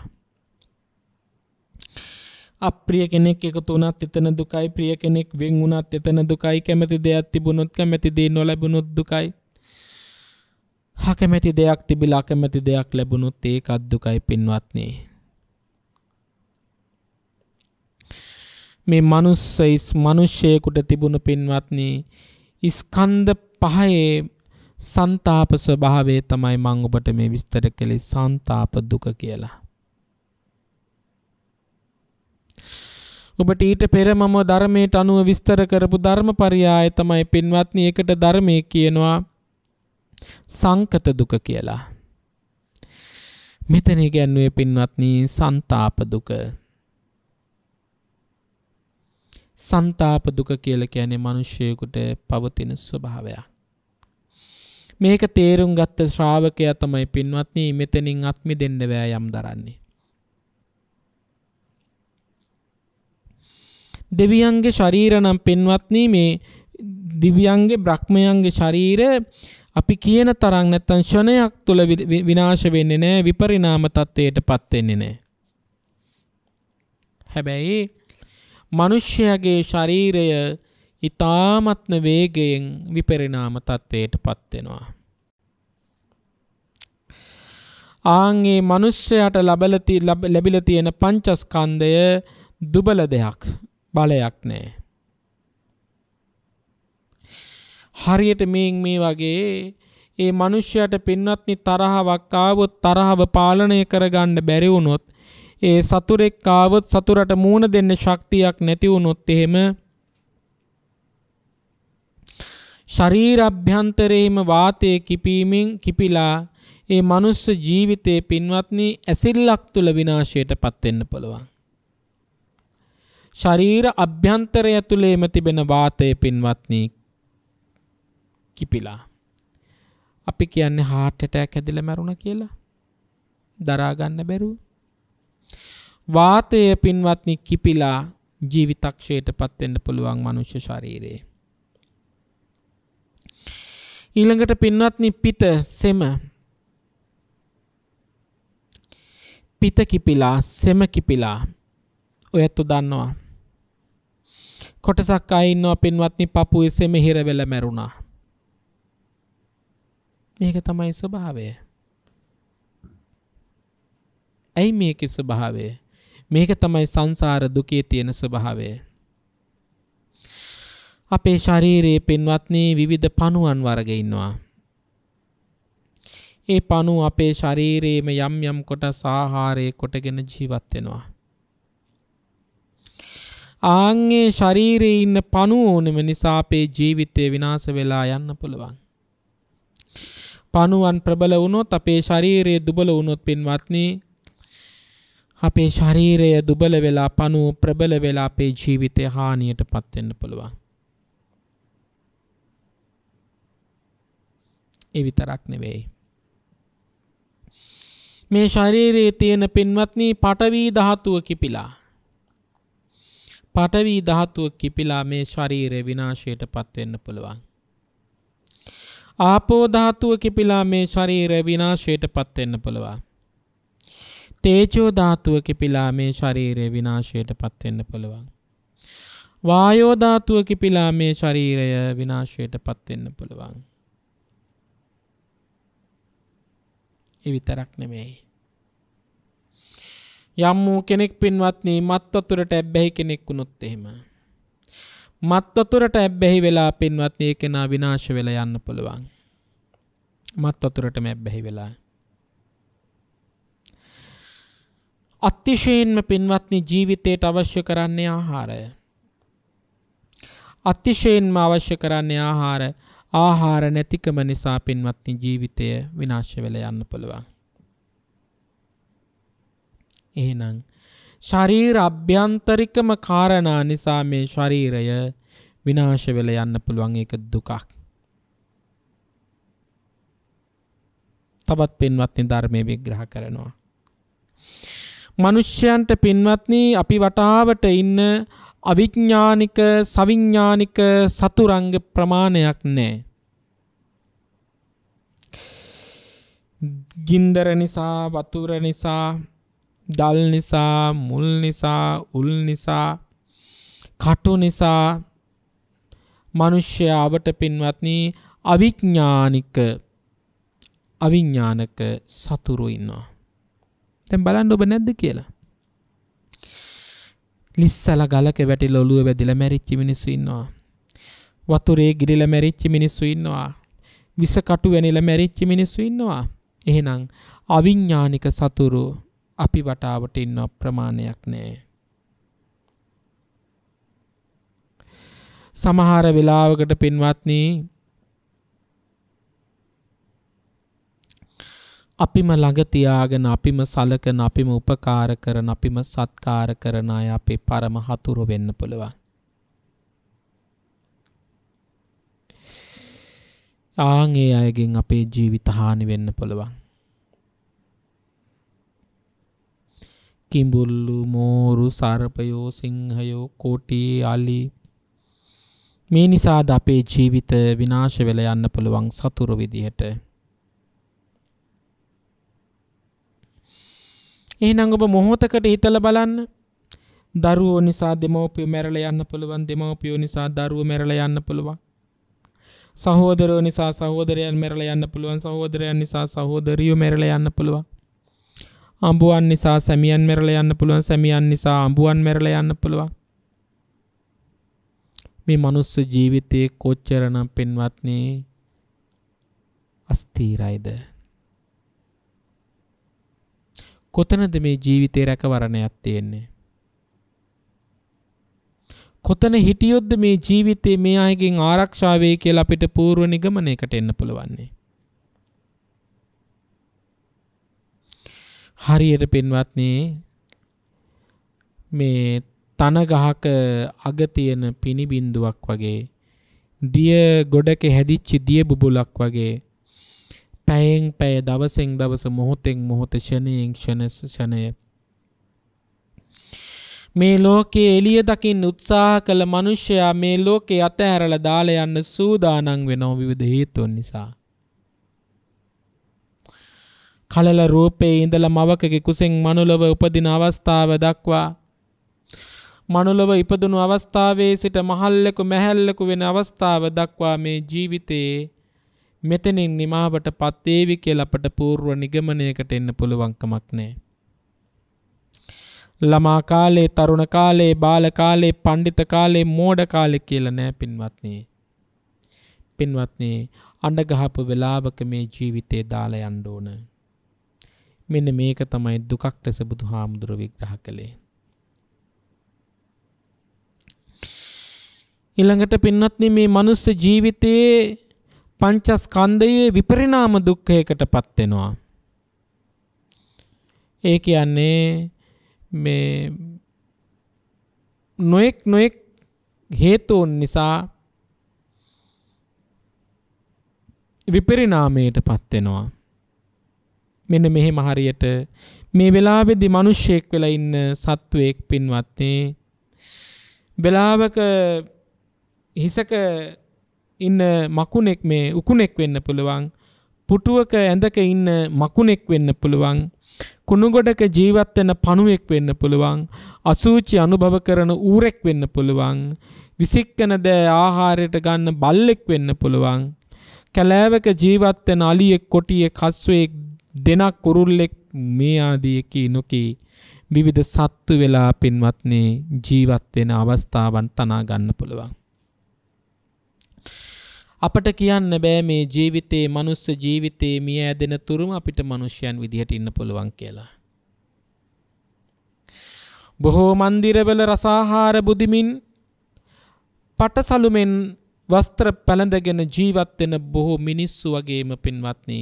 අප්‍රිය කෙනෙක් එකතු වුණත් එතන දුකයි ප්‍රිය කෙනෙක් වෙන් වුණත් එතන දුකයි කැමති දෙයක් තිබුණොත් කැමති දේ නොලැබුණොත් දුකයි. හකමැති දෙයක් තිබිලා කැමති දෙයක් ලැබුණොත් ඒකත් දුකයි පින්වත්නේ. මේ මනුස්සයිස් මනුෂ්‍යයකුට තිබුණු පින්වත්නී ඉස්කන්ද පහයේ සන්තාප ස්වභාවේ තමයි මං ඔබට මේ විස්තර කළේ සන්තාප දුක කියලා. ඔබට ඊට පෙර මම ධර්මයට අනුව විස්තර කරපු ධර්ම පරියාය තමයි පින්වත්නි එකට ධර්මය කියනවා සංකත දුක කියලා. මෙතන ගැන්වේ පින්වත්නී සන්තාප දුක සන්තාප දුක කියල කියන්නේ මනුෂ්‍යයකුට පවතින ස්වභාවයක්. මේක තේරුම් ගත්ත ශ්‍රාවකය තමයි පින්වත්නී මෙතනින් අත්මි දෙන්නවෑ යම් දරන්නේ. දෙවියන්ගේ ශරීර නම් පෙන්වත්නී මේ දිවියන්ගේ බ්‍රහ්මයන්ගේ ශරීර අපි කියන තරම් නැත්තන් ෂණයක් තුළ විනාශ වෙන්නේ නෑ විපරිනාම තත්ත්වයට පත්වෙන්නේ නෑ. හැබැයි මනුෂ්‍යයගේ ශරීරය ඉතාමත්ම වේගයෙන් විපරිණාම තත්ත්වයට පත්වෙනවා. ආන්ගේ මනුෂ්‍යයට ලබලති ලැබිල තියෙන පංචස්කන්දය දුබල දෙයක් බලයක් නෑ. හරියට මේන් මේ වගේ ඒ මනුෂ්‍යයට පින්වත්නි තරහවක් ආවොත් තරහව පාලනය කරගන්න බැරි වුණොත් ඒ සතුරෙක් ආවොත් සතුරට මූණ දෙන්න ශක්තියක් නැති වුණොත් එහෙම ශරීර අභ්‍යන්තරයේම වාතය කිපීමෙන් කිපිලා ඒ මනුස්ස ජීවිතයේ පින්වත්නි ඇසිල්ලක් තුල විනාශයටපත් වෙන්න පුළුවන්. ශරීර අභ්‍යන්තරය තුලේම තිබෙන වාතය පින්වත්නි කිපිලා. අපි කියන්නේ heart attack හැදිලා මැරුණා කියලා දරා ගන්න බැරුව වාතය පින්වත්නි කිපිලා ජීවිතක්ෂයටපත් වෙන්න පුළුවන් මනුෂ්‍ය ශරීරයේ. ඊළඟට පින්වත්නි පිත සෙම පිත කිපිලා සෙම කිපිලා ඔයත්තු දන්නවා. කොටසක් අයින්නවා පින්වත්නි පපුුවේ සෙම හිරවෙල මැරුණා. මේක තමයි ස්වභාවය. ඇයි මේකෙ ස්වභාවය? මේක තමයි සංසාර දුකේ තියෙන ස්වභාවය. අපේ ශරීරයේ පින්වත්නි විවිධ පණුවන් වර්ග ඉන්නවා. ඒ පණු අපේ ශරීරයේම යම් යම් කොටස් ආහාරයේ කොටගෙන ජීවත් වෙනවා. ආන්ගේ ශරීරයේ ඉන්න පණු ඕනෙම නිසා අපේ ජීවිතය විනාශ වෙලා යන්න පුළුවන්. පණුවන් ප්‍රබල වුණොත් අපේ ශරීරයේ දුබල වුණොත් පින්වත්නි අපේ ශරීරය දුබල වෙලා පණුව ප්‍රබල වෙලා අපේ ජීවිතය හානියට පත් වෙන්න පුළුවන්. ඒ විතරක් නෙවෙයි. මේ ශරීරයේ තියෙන පින්වත්නි පඨවි ධාතුව කිපිලා. පඨවි ධාතුව කිපිලා මේ ශරීරය විනාශයට පත් වෙන්න පුළුවන්. ආපෝ ධාතුව කිපිලා මේ ශරීරය විනාශයට පත් වෙන්න පුළුවන්. තේජෝ ධාතුව කිපිලා මේ ශරීරය විනාශයට පත් වෙන්න පුළුවන්. වායෝ ධාතුව කිපිලා මේ ශරීරය විනාශයට පත් වෙන්න පුළුවන්. ඒ විතරක් නෙමෙයි. යම් වූ කෙනෙක් පින්වත්නි මත් වතුරට ඇබ්බැහි කෙනෙක් වුණොත් එහෙම මත් වතුරට ඇබ්බැහි වෙලා පින්වත්නි ඒ කෙනා විනාශ වෙලා යන්න පුළුවන් මත් වතුරටම ඇබ්බැහි වෙලා අත්තිශයෙන්ම පින්වත්නි ජීවිතයට අවශ්‍ය කරන්නේ ආහාරය. අත්තිශයෙන්ම අවශ්‍ය කරන්නේ ආහාර ආහාර නැතිකම නිසා පින්වත්නි ජීවිතය විනාශ වෙලා යන්න පුළුවන්. එහෙනම් ශරීර අභ්‍යන්තරිකම කාරණා නිසා මේ ශරීරය විනාශ වෙලා යන්න පුළුවන් ඒක දුකක්. තවත් පින්වත්නි ධර්මයේ විග්‍රහ කරනවා. මනුෂ්‍යයන්ට පින්වත්නි අපි වටාවට ඉන්න අවිඥානික සවිඥානික සතුරංග ප්‍රමාණයක් නැහැ. ගින්දර නිසා වතුර නිසා දල් නිසා මුල් නිසා උල් නිසා කටු නිසා මනුෂ්‍යාවට පින්වත්නි අවිඥානික අවිඥානක සතුරු ඉන්නවා. තැම් බලන්න ඔබ නැද්ද කියලා ලිස්සල ගලක වැටි ලොලුව වැදිල මැරිච්චි මිනිස්සු ඉන්නවා වතුරේ ගිරිල මැරිච්චි මිනිස්සු ඉන්නවා විස කටු වැනිල මැරිච්චි මිනිස්සු ඉන්නවා එහෙනම් අවිඤ්ඥානික සතුරු අපි වටාවට ඉන්න ප්‍රමාණයක් නෑ. සමහර වෙලාවකට පින්වත්නී අපිම ළඟ තියාගෙන අපිම සලකන අපිම උපකාර කරන අපිම සත්කාර කරන අය අපේ පරම හතුරු වෙන්න පුළුවන්. ආන් ඒ අයගෙන් අපේ ජීවිත හානි වෙන්න පුළුවන්. කිඹුල්ලු මෝරු සර්පයෝ සිංහයෝ කෝටි අලි මේ නිසාද අපේ ජීවිත විනාශ වෙලා යන්න පුළුවන් සතුරු විදිහට එහෙනම් ඔබ මොහොතකට හිතලා බලන්න දරුවෝ නිසා දෙමව්පියෝ මැරලා යන්න පුළුවන් දෙමව්පියෝ නිසා දරුවෝ මැරලා යන්න පුළුවන් සහෝදරයෝ නිසා සහෝදරයන් මැරලා යන්න පුළුවන් සහෝදරයන් නිසා සහෝදරියෝ මැරලා යන්න පුළුවන් අඹුවන් නිසා සැමියන් මැරලා යන්න පුළුවන් සැමියන් නිසා අඹුවන් මැරලා යන්න පුළුවන් මේ මනුස්ස ජීවිතයේ කොච්චරනම් පින්වත්නි අස්තීරයිද කොතනද මේ ජීවිතේ රැකවරණයක් තියෙන්නේ? කොතන හිටියොත්ද මේ ජීවිතේ මේ අයගෙන් ආරක්ෂා වෙයි කියලා අපිට පූර්ව නිගමනයකට එන්න පුළුවන්නේ. හරියට පින්වත්නි මේ තන ගහක අග තියෙන පිනි බින්දුවක් වගේ දිය ගොඩක හැදිච්ච දිය බුබුලක් වගේ පැයෙන් පැය දවසෙන් දවස මොහොතෙන් මොහොත ෂණයෙන් ෂණය මේ ලෝකයේ එළිය දකිින් උත්සාහ කළ මනුෂ්‍යයා මේ ලෝකේ අතහැරල දාල යන්න සූදානං වෙනෝ විවිධ හේතුවන් නිසා. කලල රූපේ ඉඳල මවකගේ කුසෙන් මනුලව උපදින අවස්ථාව දක්වා. මනුලව ඉපදුණු අවස්ථාවේ සිට මහල්ලෙකු මැහැල්ලෙකු වෙන අවස්ථාව දක්වා මේ ජීවිතයේ මෙතනින් නිමාවට පත්තේවි කියලා අපට పూర్ව නිගමනයකට එන්න පුළුවන්කමක් නැහැ. ළමා කාලේ, තරුණ කාලේ, බාල කාලේ, පඬිත කාලේ, මෝඩ කාලේ කියලා නෑ පින්වත්නි. පින්වත්නි, අඬ ගහපු වෙලාවක මේ ජීවිතේ දාලා යන්න ඕන. මෙන්න මේක තමයි දුකක් ලෙස බුදුහාමුදුර විග්‍රහ කළේ. ඊළඟට පින්වත්නි මේ මනුස්ස ජීවිතයේ පංචස්කන්ධයේ විපරිණාම දුක්ඛයකටපත් වෙනවා. ඒ කියන්නේ මේ නොඑක් නොඑක් හේතුන් නිසා විපරිණාමයටපත් වෙනවා. මෙන්න මෙහෙම හරියට මේ වෙලාවේදී මිනිස්සෙක් වෙලා ඉන්න සත්වෙක් පින්වත්නි වෙලාවක හිසක ඉන්න මකුණෙක් මේ උකුණෙක් වෙන්න පුළුවන් පුටුවක ඇඳක ඉන්න මකුණෙක් වෙන්න පුළුවන් කුණුගොඩක ජීවත්වෙන පණුවෙක් වෙන්න පුළුවන් අසූචි අනුභව කරන ඌරෙක් වෙන්න පුළුවන් විසික්කන දෑ ආහාරයට ගන්න බල්ලෙක් වෙන්න පුළුවන් කැලෑවක ජීවත්වෙන අලියෙක් කොටියෙක් කස්වෙක් දෙනක් කුරුල්ලෙක් මේ ආදියකි නොකී විවිධ සත්තු වෙලා පින්වත්නේ ජීවත් වෙන අවස්ථාවන් තනා ගන්න පුළුවන් අපට කියන්න බෑ මේ ජීවිතේ මනුස්ස ජීවිතේ මිය ඇදෙන තුරුම අපිට මිනිස්යන් විදිහට ඉන්න පුළුවන් කියලා. බොහෝ મંદિરවල රසාහාර බුදිමින් පටසලුමෙන් වස්ත්‍ර පැළඳගෙන ජීවත් වෙන බොහෝ මිනිස්සු වගේම පින්වත්නි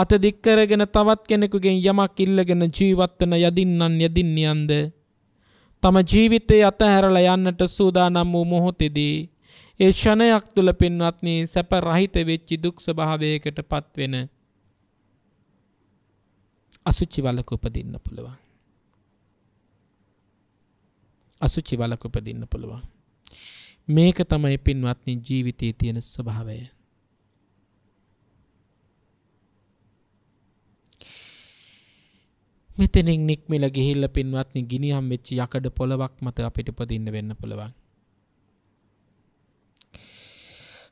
අත දික් කරගෙන තවත් කෙනෙකුගෙන් යමක් ඉල්ලගෙන ජීවත් වෙන යදින්නන් යදින්නයන්ද තම ජීවිතේ අතහැරලා යන්නට සූදානම් වූ මොහොතේදී ඒ ෂණයක් තුළ පින්වත්නී සැප රහිත වෙච්චි දුක්ස්වභාවයකට පත්වෙන අසුච්චි වලක උපදින්න පුළුවන්. අසුච්චි වලක උපදින්න පුළුවන්. මේක තමයි පින්වත්නි ජීවිතයේ තියෙන ස්වභාවය. මෙතනින් නික්මිල ගිහිල්ල පින්වත්නි ගිනියම් වෙච්චි යකඩ පොළවක් මත අපිට උපදින්න වෙන්න පුළුවන්.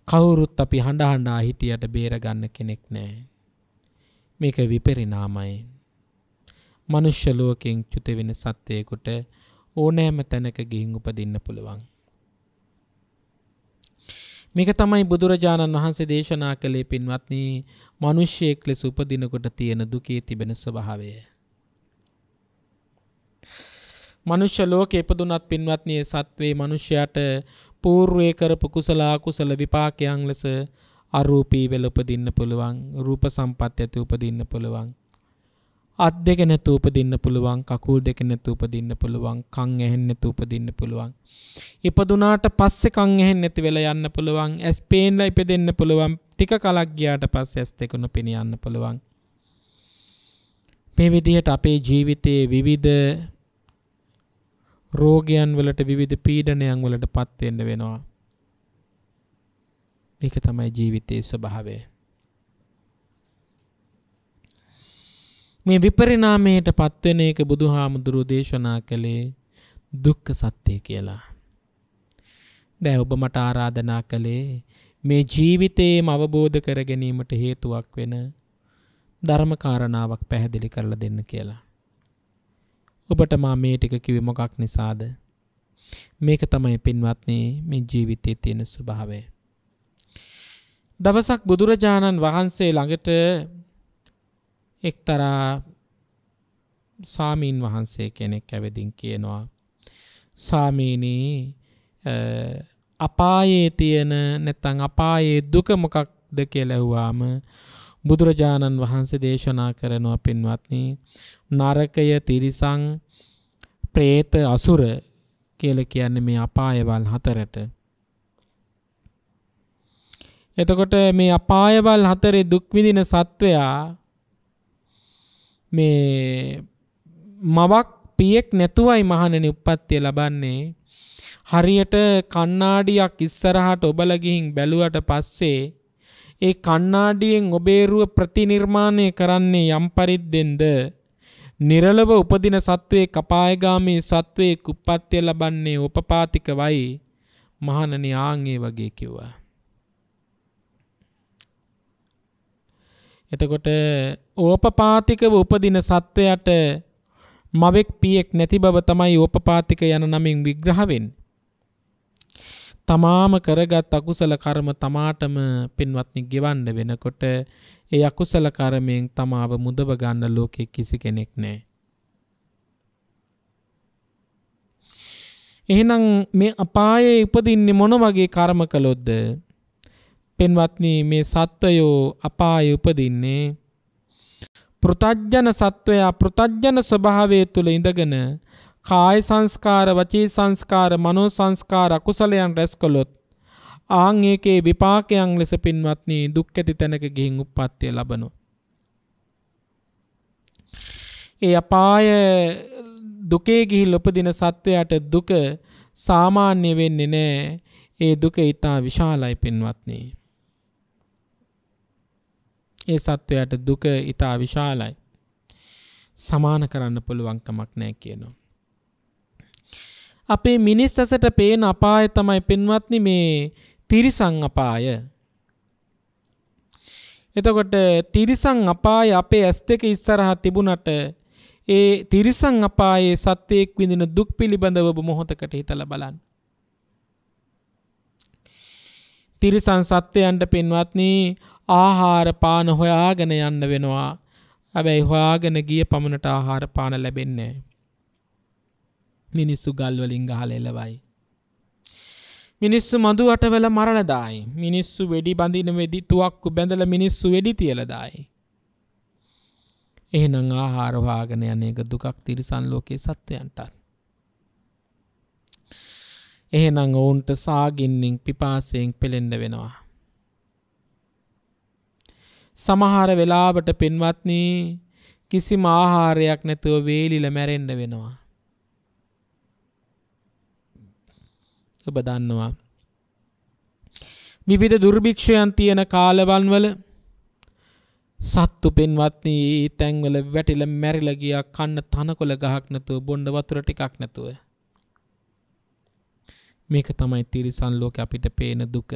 කවුරුත් අපි හඬහඬා හිටියට බේරගන්න කෙනෙක් නෑ. මේක විපරිණාමයි. මනුෂ්‍ය ලෝකෙන් චුත වෙන සත්වයෙකුට ඕනෑම තැනක ගිහින් උපදින්න පුළුවන්. මේක තමයි බුදුරජාණන් වහන්සේ දේශනා කළේ පින්වත්නි මිනිස්සෙක් ලෙස උපදිනකොට තියෙන දුකේ තිබෙන ස්වභාවය. මනුෂ්‍ය ලෝකේ ඉපදුනත් පින්වත්නි සත්වේ මිනිසයාට పూర్වේ කරපු කුසල අකුසල විපාකයන් ලෙස අරූපී වෙල උපදින්න පුළුවන් රූප සම්පත් ඇති උපදින්න පුළුවන් අත් දෙක නැතු උපදින්න පුළුවන් කකුල් දෙක නැතු උපදින්න පුළුවන් කන් ඇහෙන්නේ නැතු උපදින්න පුළුවන් ඉපදුනාට පස්සේ කන් ඇහෙන්නේ නැති වෙලා යන්න පුළුවන් ඇස් පේනලා ඉපදෙන්න පුළුවන් ටික කලක් ගියාට පස්සේ ඇස් දෙක නොපෙනී යන්න පුළුවන් මේ විදිහට අපේ ජීවිතයේ විවිධ රෝගයන් වලට විවිධ පීඩනයන් වලට පත් වෙන්න වෙනවා. මේක තමයි ජීවිතයේ ස්වභාවය. මේ විපරිණාමයට පත්වෙන එක බුදුහාමුදුරු දේශනා කළේ දුක්ඛ සත්‍ය කියලා. දැන් ඔබ මට ආරාධනා කළේ මේ ජීවිතේම අවබෝධ කර ගැනීමට හේතුවක් වෙන ධර්ම කාරණාවක් පැහැදිලි කරලා දෙන්න කියලා. ඔබට මා මේ ටික කිවි මොකක් නිසාද මේක තමයි පින්වත්නේ මේ ජීවිතයේ තියෙන ස්වභාවය දවසක් බුදුරජාණන් වහන්සේ ළඟට එක්තරා සාමීන් වහන්සේ කෙනෙක් ඇවිදින් කියනවා සාමීනී අපායේ තියෙන නැත්තං අපායේ දුක මොකක්ද කියලා ඇහුවාම බුදුරජාණන් වහන්සේ දේශනා කරනවා පින්වත්නි නරකය තිරිසං പ്രേත අසුර කියලා කියන්නේ මේ අපායවල් හතරට. එතකොට මේ අපායවල් හතරේ දුක් විඳින සත්වයා මේ මවක් පියෙක් නැතුවයි මහණෙනි උප්පත්තිය ලබන්නේ. හරියට කණ්ණාඩියක් ඉස්සරහට ඔබලා ගිහින් බැලුවට පස්සේ ඒ කණ්ණාඩියෙන් ඔබේරුව ප්‍රතිනිර්මාණය කරන්නේ යම් පරිද්දෙන්ද නිරලව උපදින සත්වයේ කපායගාමී සත්වයේ කුප්පත්ය ලබන්නේ උපපාතිකවයි මහණනි ආන් ඒ වගේ කිව්වා එතකොට ඕපපාතිකව උපදින සත්වයට මවෙක් පියෙක් නැති බව තමයි ඕපපාතික යන නමින් විග්‍රහ වෙන්නේ තමාම කරගත් අකුසල කර්ම තමාටම පින්වත්නි ගෙවන්න වෙනකොට ඒ අකුසල කර්මයෙන් තමාව මුදව ගන්න ලෝකෙ කිසි කෙනෙක් නැහැ. එහෙනම් මේ අපායේ උපදින්නේ මොන වගේ කර්ම කළොත්ද? පින්වත්නි මේ සත්වයෝ අපායේ උපදින්නේ පෘතජ්ජන සත්වයා පෘතජ්ජන ස්වභාවය තුල ඉඳගෙන කාය සංස්කාර වචී සංස්කාර මනෝ සංස්කාර අකුසලයන් රැස් කළොත් ආන් ඒකේ විපාකයන් ලෙස පින්වත්නි දුක් ඇති තැනක ගිහින් උප්පත්තිය ලබනවා. ඒ අපාය දුකේ ගිහිල් උපදින සත්වයාට දුක සාමාන්‍ය වෙන්නේ නැහැ. ඒ දුක ඊටා විශාලයි පින්වත්නි. ඒ සත්වයාට දුක ඊටා විශාලයි. සමාන කරන්න පුළුවන් කමක් නැහැ කියනවා. අපේ මිනිස් ඇසට පේන අපාය තමයි පෙන්වත්නි මේ තිරිසං අපාය. එතකොට තිරිසං අපාය අපේ ඇස් දෙක ඉස්සරහා තිබුණට ඒ තිරිසං අපායේ සත්වයෙක් විඳින දුක් පිළිබඳව ඔබ මොහොතකට හිතලා බලන්න. තිරිසන් සත්වයන්ට පෙන්වත්නි ආහාර පාන හොයාගෙන යන්න වෙනවා. හැබැයි හොයාගෙන ගිය පමණට ආහාර පාන ලැබෙන්නේ නැහැ. මිනිස්සු ගල්වලින් ගහල එලවයි. මිනිස්සු මදු අටවල මරණදායි මිනිස්සු වෙඩි බඳින වෙදි තුවක්කු බැඳල මිනිස්සු වෙඩි තියලදායි. එහෙනං ආහාරවාගෙන යනක දුකක් තිරිසන් ලෝකයේ සත්වයන්ටත්. එහෙනං ඔවුන්ට සාගින්නින් පිපාසයෙන් පෙළෙන්ඩ වෙනවා. සමහර වෙලාවට පෙන්වත්නී කිසි මාහාරයක් නැතුව වේලිල මැරෙන්ඩ වෙනවා. ඔබ දන්නවා. විවිධ දුර්භික්ෂයන් තියෙන කාලවන්වල සත්තු පෙන්වත්නි තැන්වල වැටිල මැරිලා ගියා කන්න තනකොළ ගහක් නැතුව බොණ්ඩ වතුර ටිකක් නැතුව. මේක තමයි තිරිසන් ලෝකේ අපිට පේන දුක.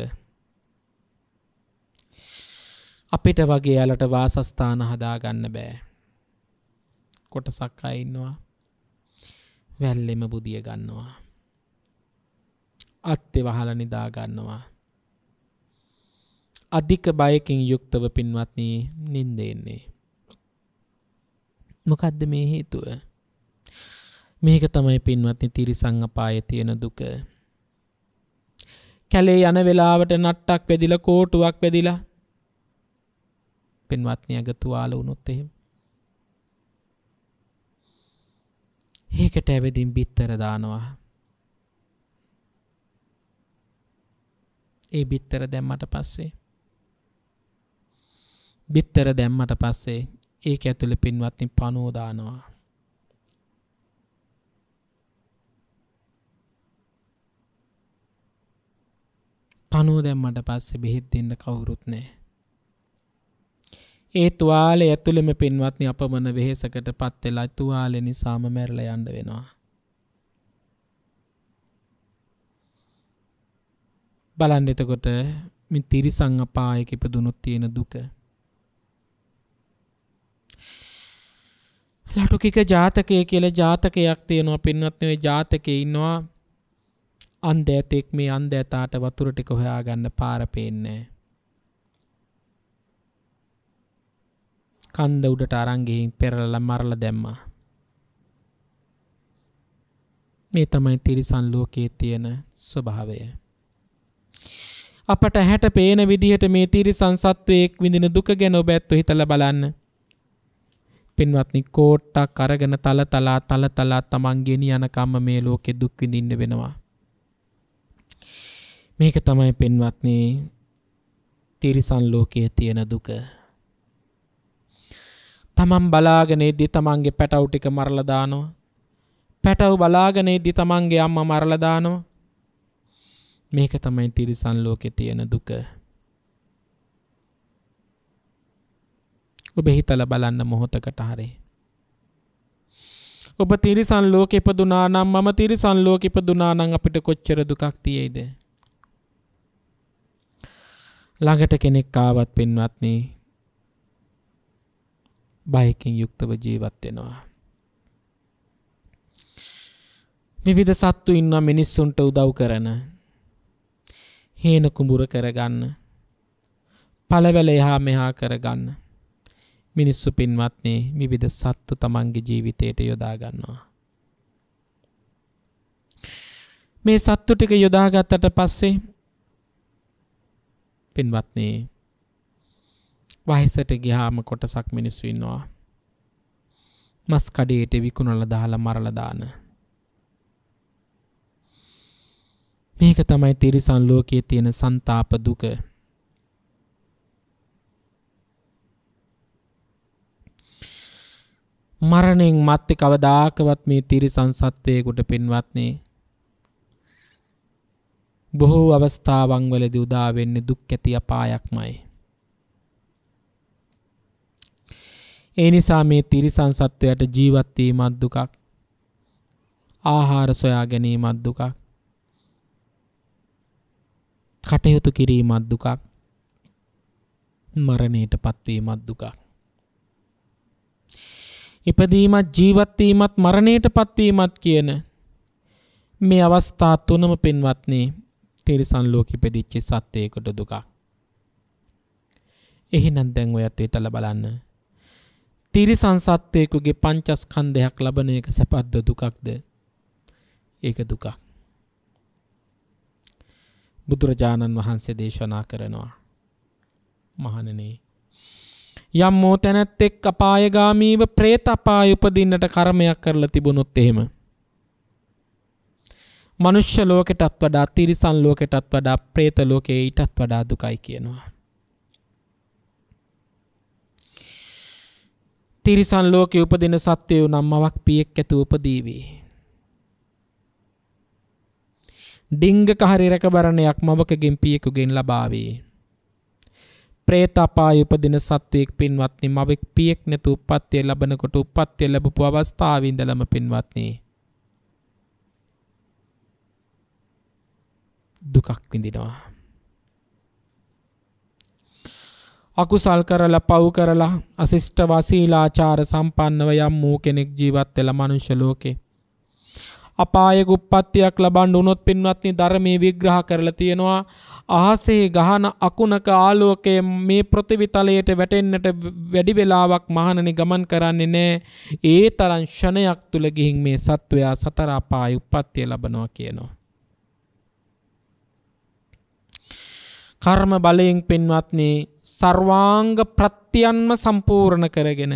අපිට වගේ යාලට වාසස්ථාන හදාගන්න බෑ. කොටසක් අය ඉන්නවා. වැල්ලෙම බුදිය ගන්නවා. අත්තේ වහල නිදාගන්නවා. අධික බයකින් යුක්තව පින්වත්නී නින්දෙන්නේ. මොකක්ද මේ හේතුව. මේක තමයි පින්වත්නි තිරි සංගපාය තියෙන දුක. කැලේ යන වෙලාවට නට්ටක් වැදිල කෝටුවක් වැදිලා පින්වත්නි අග තුවාල වුණොත් එහෙම. ඒකට ඇවිදින් බිත්තර දානවා ඒ බිත්තර දැම්මට පස්සේ. බිත්තර දැම්මට පස්සේ ඒක ඇතුළ පින්වත්ති පනෝදානවා. පනුව දැම්මට පස්සේ බෙහෙත් දෙන්න කවුරුත් නෑ. ඒ තුවාලේ ඇතුළෙම පින්වත්නි අපමණ වෙහෙසකට පත් වෙලා තුවාලේ නිසාම මැරලා යන්න වෙනවා. බලන්න එතකොට මේ තිරිසං අපායක ඉපදුනොත් තියෙන දුක. ලටුකික ජාතකය කියලා ජාතකයක් තියෙනවා පින්වත් නෙවෙයි ජාතකේ ඉන්නවා අන්දෑතෙක් මේ අන්දෑතාට වතුර ටික හොයාගන්න පාර පේන්නේ නැහැ. කන්ද උඩට අරන් ගිහින් පෙරලලා මරලා දැම්මා. මේ තමයි තිරිසන් ලෝකයේ තියෙන ස්වභාවය. අපට ඇහැට පේන විදිහට මේ තිරිසන් සත්වයෙක් විඳින දුක ගැන ඔබ ඇත්ත හිතලා බලන්න. පින්වත්නි කෝට්ටක් අරගෙන තල තලා තල තලා Taman ගෙනියන කම්ම මේ ලෝකේ දුක් විඳින්න වෙනවා. මේක තමයි පින්වත්නි තිරිසන් ලෝකයේ තියෙන දුක. තමන් බලාගෙන ඉද්දි තමන්ගේ පැටව් ටික මරලා දානවා. පැටව් බලාගෙන ඉද්දි තමන්ගේ අම්මා මරලා දානවා. මේක තමයි තිරිසන් ලෝකෙ තියෙන දුක. ඔබ හිතල බලන්න මොහොතකට හරේ. ඔබ තිරිසන් ලෝක ඉපදුනානම් මම තිරිසන් ලෝක ඉපදුනානම් අපිට කොච්චර දුකක් තියෙයිද ළඟට කෙනෙක් ආවත් පින්වත්නි බයකින් යුක්තව ජීවත් වෙනවා විවිධ සත්තු ඉන්නවා මිනිස්සුන්ට උදව් කරන හේන කුඹුර කරගන්න. පළවැල එහා මෙහා කරගන්න. මිනිස්සු පින්වත්නේ විවිධ සත්තු තමන්ගේ ජීවිතයට යොදාගන්නවා. මේ සත්තු ටික යොදාගත්තට පස්සේ පින්වත්නේ වහිසට ගිහාම කොටසක් මිනිස්සු ඉන්නවා. මස් කඩේට විකුණල දාලා මරලා දාන. මේක තමයි තිරිසන් ලෝකයේ තියෙන ਸੰతాප දුක. මරණයෙන් මත්තේ කවදාකවත් මේ තිරිසන් සත්වයකට පින්වත්නි බොහෝ අවස්ථාවන් වලදී උදා වෙන්නේ දුක් ඇති අපායක්මයි. ඒ නිසා මේ තිරිසන් සත්වයට ජීවත් වීමත් දුකක් ආහාර සොයා ගැනීමත් දුකක් කටයුතු කිරීමත් දුකක් මරණයට පත්වීමත් දුකක්. ඉපදීමත් ජීවත්වීමත් මරණයට පත්වීමත් කියන මේ අවස්ථා තුනම පෙන්වත්නේ තිරිසන් ලෝක ඉපදිච්චි සත්‍යයකට දුකක්. එහෙනම් දැන් ඔයත් හිතලා බලන්න. තිරිසන් සත්වයෙකුගේ පංචස්කන්ධයක් ලබන එක සැපද්ද දුකක්ද? ඒක දුකක්. බුදුරජාණන් වහන්සේ දේශනා කරනවා. මහණනේ. යම් මෝ තැනැත්තෙක් අපායගාමීව ප්‍රේත අපාය උපදින්නට කර්මයක් කරලා තිබුණොත් එහෙම. මනුෂ්‍ය ලෝකෙටත් වඩා තිරිසන් ලෝකෙටත් වඩා ප්‍රේත ලෝකයේ ඊටත් වඩා දුකයි කියනවා. තිරිසන් ලෝකෙ උපදින සත්වයෝ නම් මවක් පියෙක් ඇතු උපදීවී. ඩිංගක හරි රැකබරණයක් මවකගෙන් පියෙකුගෙන් ලබාවේ. ප්‍රේතපාය උපදින සත්වයෙක් පින්වත්නි මවෙක් පියෙක් නැතු උප්පත්තිය ලබනකොට උප්පත්තිය ලැබපු අවස්ථාවින්දලම පින්වත්නි දුකක් විඳිනවා. අකුසල් කරලා පව් කරලා අසිෂ්ට වසීලාචාර සම්පන්නව යම් වූ කෙනෙක් ජීවත් වෙලා මනුෂ්‍ය ලෝකේ අපායක උප්පත්තියක් ලබන්න උනොත් පින්වත්නි ධර්මයේ විග්‍රහ කරලා තියෙනවා අහසේ ගහන අකුණක ආලෝකයේ මේ පෘථිවි තලයට වැටෙන්නට වැඩි වෙලාවක් මහණනි ගමන් කරන්නේ නැහැ ඒ තරම් ෂණයක් තුල ගිහින් මේ සත්වයා සතර අපායේ උප්පත්තිය ලබනවා කියනවා කර්ම බලයෙන් පින්වත්නි සර්වාංග ප්‍රත්‍යයන්ම සම්පූර්ණ කරගෙන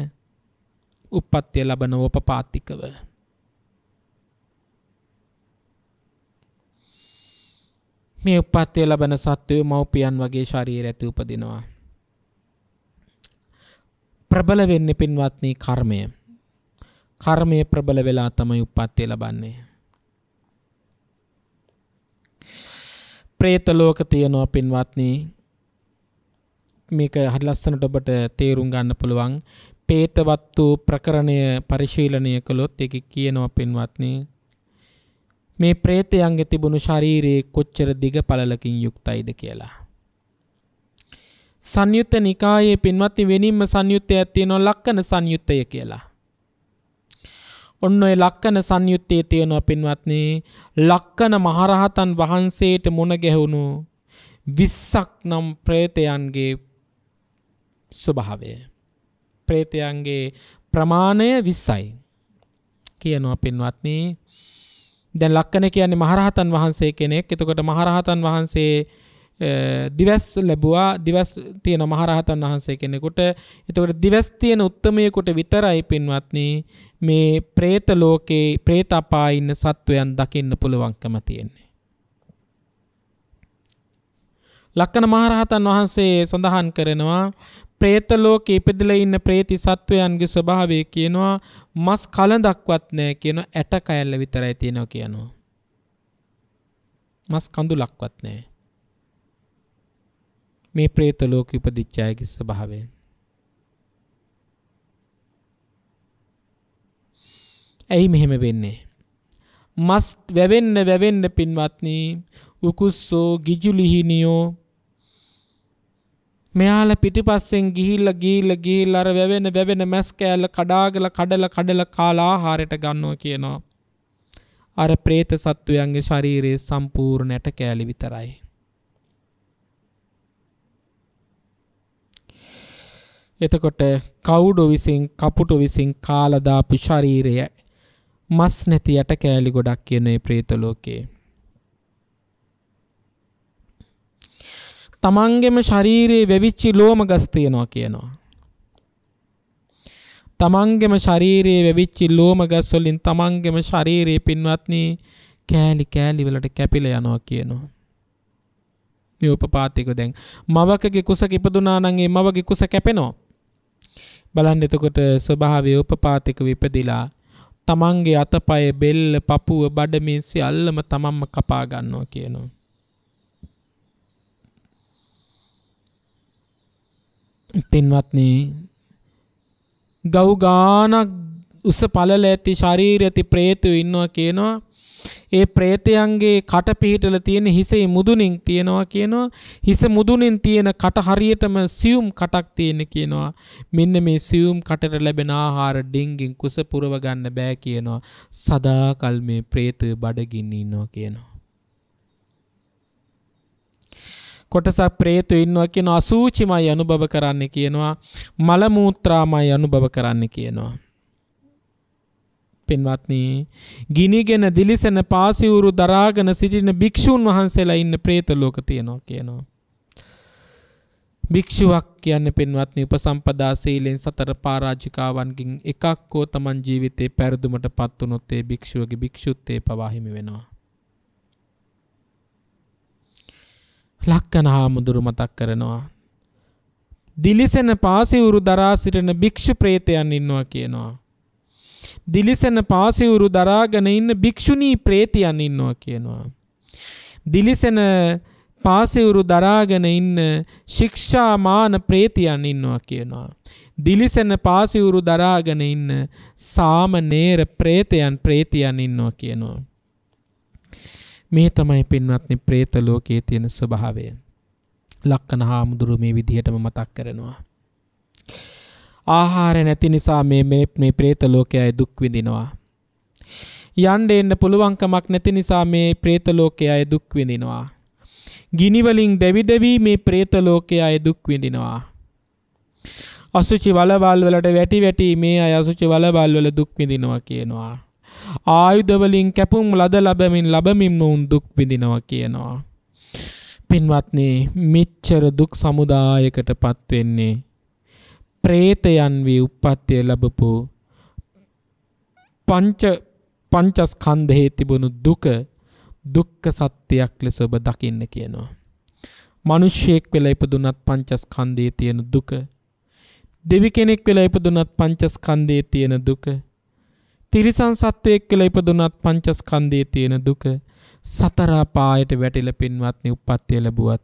උප්පත්තිය ලබන උපපාතිකව මේ උපත්ය ලබන සත්වය මව්පියන් වගේ ශරීර ඇති උපදිනවා. ප්‍රබල වෙන්න පින්වත්නී කර්මය කර්මය ප්‍රබල වෙලා තමයි උපත්ය ලබන්නේ. ප්‍රේත ලෝක තියෙනවා පින්වත්නී මේක හරි ලස්සනට ඔබට තේරුම් ගන්න පුළුවන්. പ്രേතවත්තු ප්‍රකරණය පරිශීලනය කළොත් ඒක කියනවා පින්වත්නි මේ ප්‍රේතයන්ගේ තිබුණු ශරීරයේ කොච්චර දිග පළලකින් යුක්තයිද කියලා. සංයුත්ත නිකායේ පින්වත්ති වෙනින්ම සංයුත්තය ඇත්තියනො ලක්කන සංයුත්තය කියලා. ඔන්න ඔය ලක්කන සංයුත්තයේ තියෙනවා පින්වත්නේ ලක්කන මහරහතන් වහන්සේට මුණ ගැහුණු විස්සක් නම් ප්‍රේතයන්ගේ ස්වභාවය. ප්‍රේතයන්ගේ ප්‍රමාණය විස්සයි. කියනවා පින්වත්නේ දැන් ලක්කන කියන්නේ මහරහතන් වහන්සේ කෙනෙක්. එතකොට මහරහතන් වහන්සේ දිවස් ලැබුවා දිවස් තියෙන මහරහතන් වහන්සේ කෙනෙකුට එතකොට දිවස් තියෙන උත්තමයෙකුට විතරයි පින්වත්නි මේ പ്രേත ලෝකේ പ്രേත අපායේ ඉන්න සත්වයන් දකින්න පුළුවන්කම තියෙන්නේ. ලක්කන මහරහතන් වහන්සේ සඳහන් කරනවා ප්‍රේත ලෝකෙ ඉපදලා ඉන්න ප්‍රේති සත්වයන්ගේ ස්වභාවය කියනවා මස් කලඳක්වත් නැහැ කියන ඇට කෑල්ල විතරයි තියෙනවා කියනවා. මස් කඳුලක්වත් නැහැ. මේ ප්‍රේත ලෝකෙ ඉපදිච්ච අයගේ ස්වභාවය. ඇයි මෙහෙම වෙන්නේ? මස් වැවෙන්න වැවෙන්න පින්වත්නි උකුස්සෝ ගිජුලිහිනියෝ මෙයාල පිටිපස්සෙන් ගිහිල්ල ගීල්ල ගීල් අර වැවෙන වැවෙන මැස් කෑල්ල කඩාගල කඩල කඩල කාලා ආහාරයට ගන්නවා කියනවා. අර ප්‍රේත සත්වයන්ගේ ශරීරයේ සම්පූර්ණ ඇට කෑලි විතරයි. එතකොට කවුඩු විසින් කපුටු විසින් කාලදාපු ශරීරය මස් නැති යට කෑලි ගොඩක් කියන ප්‍රේත ලෝකේ. තමන්ගෙම ශරීරයේ වැවිච්චි ලෝමගස් තියෙනවා කියනවා. තමන්ගෙම ශරීරයේ වැවිච්චි ලෝමගස් වලින් තමන්ගෙම ශරීරයේ පින්වත්නි කෑලි කෑලි වලට කැපිලා යනවා කියනවා. මේ උපපාතික දැන් මවකගේ කුසක ඉපදුනා නම් ඒ මවගේ කුස කැපෙනවා. බලන්න එතකොට ස්වභාවයේ උපපාතික විපදිලා තමන්ගේ අතපය බෙල්ල පපුව බඩ මේ සියල්ලම තමන්ම කපා ගන්නවා කියනවා. පින්වත්නේ ගව් ගානක් උස පලල ඇති ශරීර ඇති ප්‍රේතය ඉන්නවා කියනවා ඒ ප්‍රේතයන්ගේ කට පිහිටල තියෙන හිසේ මුදුනින් තියෙනවා කියනවා හිස මුදුනින් තියෙන කට හරියටම සියුම් කටක් තියෙන කියනවා මෙන්න මේ සියුම් කටට ලැබෙන ආහාර ඩිංගින් කුස පුරව ගන්න බෑ කියනවා සදාකල් මේ ප්‍රේතය බඩගින්න ඉන්නවා කියනවා කොටසක් ප්‍රේතු ඉන්නවා කියන අසූචිමයි අනුභව කරන්න කියනවා මල මූත්‍රාමයි අනුභව කරන්න කියනවා පින්වත්නි ගිනිගෙන දිලිසෙන පාසිවුරු දරාගෙන සිටින භික්ෂූන් වහන්සේලා ඉන්න പ്രേත ලෝක තියෙනවා කියනවා භික්ෂුවක් කියන්නේ පින්වත්නි උපසම්පදා සීලෙන් සතර පරාජිකාවන්ගෙන් එකක් හෝ Taman ජීවිතේ පෙරදුමටපත් වුනොත් ඒ භික්ෂුවගේ භික්ෂුත්වේ පවා හිමි වෙනවා ලක්කන හාමුදුරු මතක් කරනවා. දිලිසෙන පාසිවුරු දරාසිටන භික්‍ෂු ප්‍රේතයන් ඉන්නවා කියනවා. දිලිසෙන පාසිවුරු දරාගෙන ඉන්න භික්‍ෂුණී ප්‍රේතියන් ඉන්නවා කියනවා. දිලිසෙන පාසිවුරු දරාගෙන ඉන්න ශික්ෂාමාන ප්‍රේතියන් ඉන්නවා කියනවා. දිලිසෙන පාසිවුරු දරාගෙන ඉන්න සාමනේර ප්‍රේතයන් ප්‍රේතියන් ඉන්නවා කියනවා. මේ තමයි පින්වත්නි പ്രേත ලෝකයේ තියෙන ස්වභාවය. ලක්කන හාමුදුරු මේ විදිහටම මතක් කරනවා. ආහාර නැති නිසා මේ මේ പ്രേත ලෝකයයි දුක් විඳිනවා. යන්න එන්න පුළුවන්කමක් නැති නිසා මේ പ്രേත ලෝකයයි දුක් විඳිනවා. ගිනි වලින් දැවි දැවි මේ പ്രേත ලෝකයයි දුක් විඳිනවා. අසුචි වලවල් වලට වැටි වැටි මේ අය අසුචි වලවල් වල දුක් විඳිනවා කියනවා. ආයුධවලින් කැපුම් ලද ලබමින් ලබමින්ම උන් දුක් විඳිනවා කියනවා. පින්වත්නේ මෙච්චර දුක් සමුදායකට පත්වෙන්නේ. ප්‍රේතයන් වී උප්පත්තිය ලැබපු පංච පංචස්කන්ධයේ තිබුණු දුක දුක්ඛ සත්‍යයක් ලෙස ඔබ දකින්න කියනවා. මිනිස්සෙක් වෙලා ඉපදුනත් පංචස්කන්ධයේ තියෙන දුක දෙවි කෙනෙක් වෙලා ඉපදුනත් පංචස්කන්ධයේ තියෙන දුක තිරිසන් සත්වයෙක් කියලා ඉපදුනත් පංචස්කන්ධයේ තියෙන දුක සතරාපායට වැටිලා පින්වත්නි උප්පත්තිය ලැබුවත්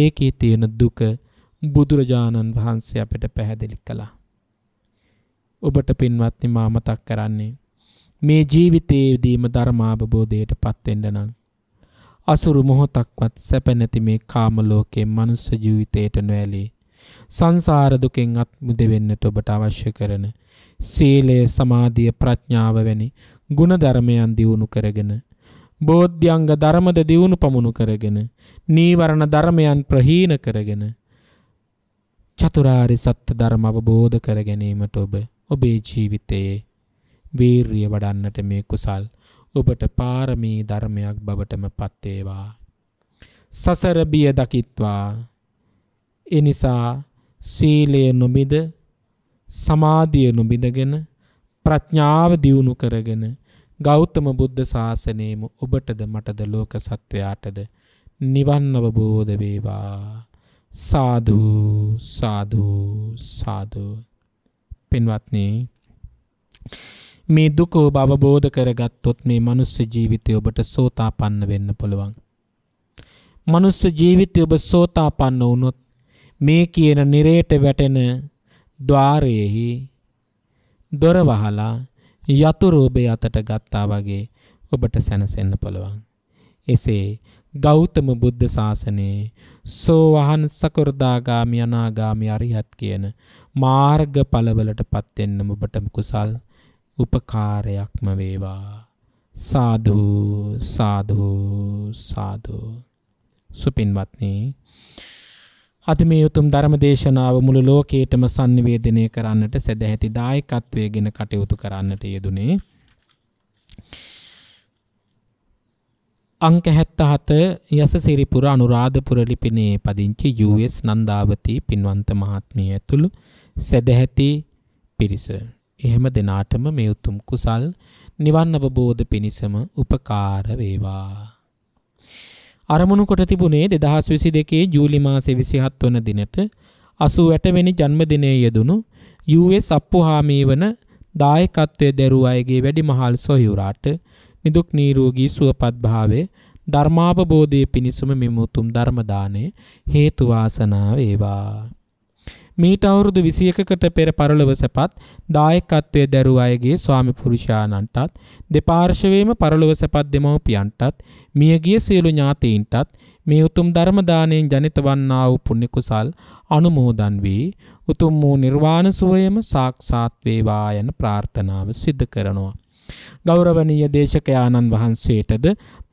ඒකේ තියෙන දුක බුදුරජාණන් වහන්සේ අපට පැහැදිලි කළා. ඔබට පින්වත්නි මා මතක් කරන්නේ මේ ජීවිතයේදීම ධර්මාභබෝධයට පත්වෙන්න නම් අසුරු මොහොතක්වත් සැප නැති මේ කාම ලෝකයේ මනුස්ස ජීවිතයට නොඇලී සංසාර දුකෙන් අත් මුදෙවෙන්නට ඔබට අවශ්‍ය කරන සීලය, සමාධිය, ප්‍රඥාව වැනි ගුණධර්මයන් දියුණු කරගෙන බෝධ්‍යංග ධර්මද දියුණු පමුණු කරගෙන නීවරණ ධර්මයන් ප්‍රහීන කරගෙන චතුරාරි සත්‍ය ධර්ම අවබෝධ කර ගැනීමට ඔබ ඔබේ ජීවිතයේ වීරිය වඩන්නට මේ කුසල් ඔබට පාරමී ධර්මයක් බවටම පත් වේවා. සසර බිය දකිත්වා ඒ නිසා සීලය නොමිද සමාධිය නොබිඳගෙන ප්‍රඥාව දියුණු කරගෙන ගෞතම බුද්ධ ශාසනයම ඔබටද මටද ලෝක සත්වයාටද නිවන් අවබෝධ වේවා සාදු සාදු සාදු පින්වත්නි මේ දුක ඔබ අවබෝධ කරගත්තොත් මේ මනුස්ස ජීවිතය ඔබට සෝතාපන්න වෙන්න පුළුවන් මනුස්ස ජීවිතය ඔබ සෝතාපන්න වුණොත් මේ කියන නිරේට වැටෙන ద్వාරයේහි දොර වහලා යතුරු ඔබේ අතට ගත්තා වගේ ඔබට සැනසෙන්න පුළුවන්. එසේ ගෞතම බුද්ධ ශාසනයේ සෝවහන් සකෘදාගාමි අනාගාමි අරිහත් කියන මාර්ගඵලවලටපත් වෙන්නම ඔබට කුසල් උපකාරයක්ම වේවා. සාධු සාධු සාධු සුපින්වත්නි අද මේ උතුම් ධර්ම දේශනාව මුළු ලෝකයටම sannivedanaya කරන්නට සදැහැති දායකත්වයේගෙන කටයුතු කරන්නට යෙදුනේ අංක 77 යසසිරිපුර අනුරාධපුර ලිපිනේ පදිංචි US නන්දාවති පින්වන්ත මහත්මිය ඇතුළු සදැහැති පිරිස එහෙම දෙනාටම මේ උතුම් කුසල් නිවන් අවබෝධ පිණිසම උපකාර වේවා අරමුණු කොට තිබුණේ 2022 ජූලි මාසේ 27 වන දිනට 88 වෙනි ජන්මදිනයේ යෙදුණු US අප්පුහාමී වන දායකත්වයේ දරුව අයගේ වැඩිමහල් සොයුරාට නිදුක් නිරෝගී සුවපත් භාවය ධර්මාපබෝධයේ පිණිසම මෙම උතුම් ධර්ම දාණය හේතු වාසනා වේවා මීට අවුරුදු 21කට පෙර පරලොව සැපත් දායකත්වයේ දැරූ අයගේ ස්වාමි පුරුෂයාණන්ටත් දෙපාර්ශවයේම පරලොව සැපත් දෙමව්පියන්ටත් මියගිය සියලු ඥාතීන්ටත් මේ උතුම් ධර්ම දාණයෙන් ජනිත වන්නා වූ පුණ්‍ය කුසල් අනුමෝදන් වී උතුම් වූ නිර්වාණ සුවයම සාක්ෂාත් වේවා යන ප්‍රාර්ථනාව සිදු කරනවා ගෞරවනීය දේශකයාණන් වහන්සේටද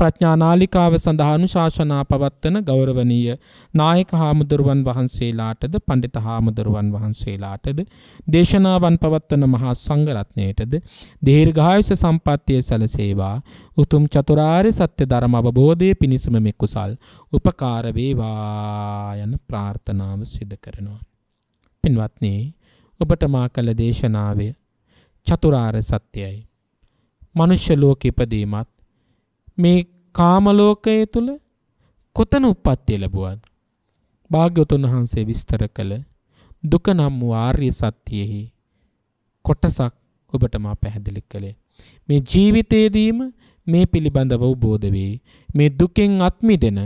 ප්‍රඥානාලිකාව සඳහානු ශාසනා පවත්වන ගෞරවනීය නායක හාමුදුරුවන් වහන්සේලාටද පණ්ඩිත හාමුදුරුවන් වහන්සේලාටද දේශනාවන් පවත්වන මහා සංඝරත්නයටද දීර්ඝායුෂ සම්පන්නිය සැලසේවා උතුම් චතුරාර්ය සත්‍ය ධර්ම අවබෝධයේ පිණසම මේ කුසල් උපකාර වේවා යන ප්‍රාර්ථනාව සිදු කරනවා පින්වත්නි ඔබට මා කළ දේශනාවය චතුරාර්ය සත්‍යයයි මනුෂ්‍ය ලෝක ඉපදීමත් මේ කාමලෝකය තුළ කොතන උපත්තිය ලැබුවත් භාග්‍යවතුන් වහන්සේ විස්තර කළ දුක නම් වූ ආර්ය සත්‍යයෙහි කොටසක් ඔබට මා පැහැදිලි කළේ මේ ජීවිතයේදීම මේ පිළිබඳව උබෝධ වේ මේ දුකෙන් අත් මිදෙන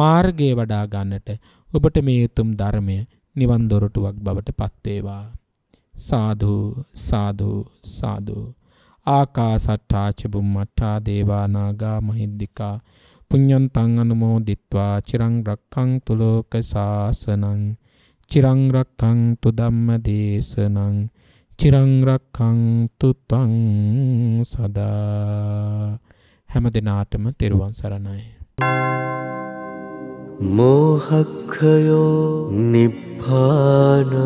මාර්ගය වඩා ගන්නට ඔබට මේ උතුම් ධර්මය නිවන් දොරටුවක් බවට පත් වේවා සාදු සාදු සාදු ආකාසට්ටා ච බුම්මට්ටා දේවානාගා මහිද්దికා පුඤ්ඤන්තං අනුමෝදිත්වා චිරං රක්ඛන්තු ලෝක සාසනං චිරං රක්ඛන්තු ධම්ම දේශනං චිරං රක්ඛන්තු ත්වං සදා හැම දිනාටම තෙරුවන් සරණයි මෝහක්ඛයෝ නිබ්බානං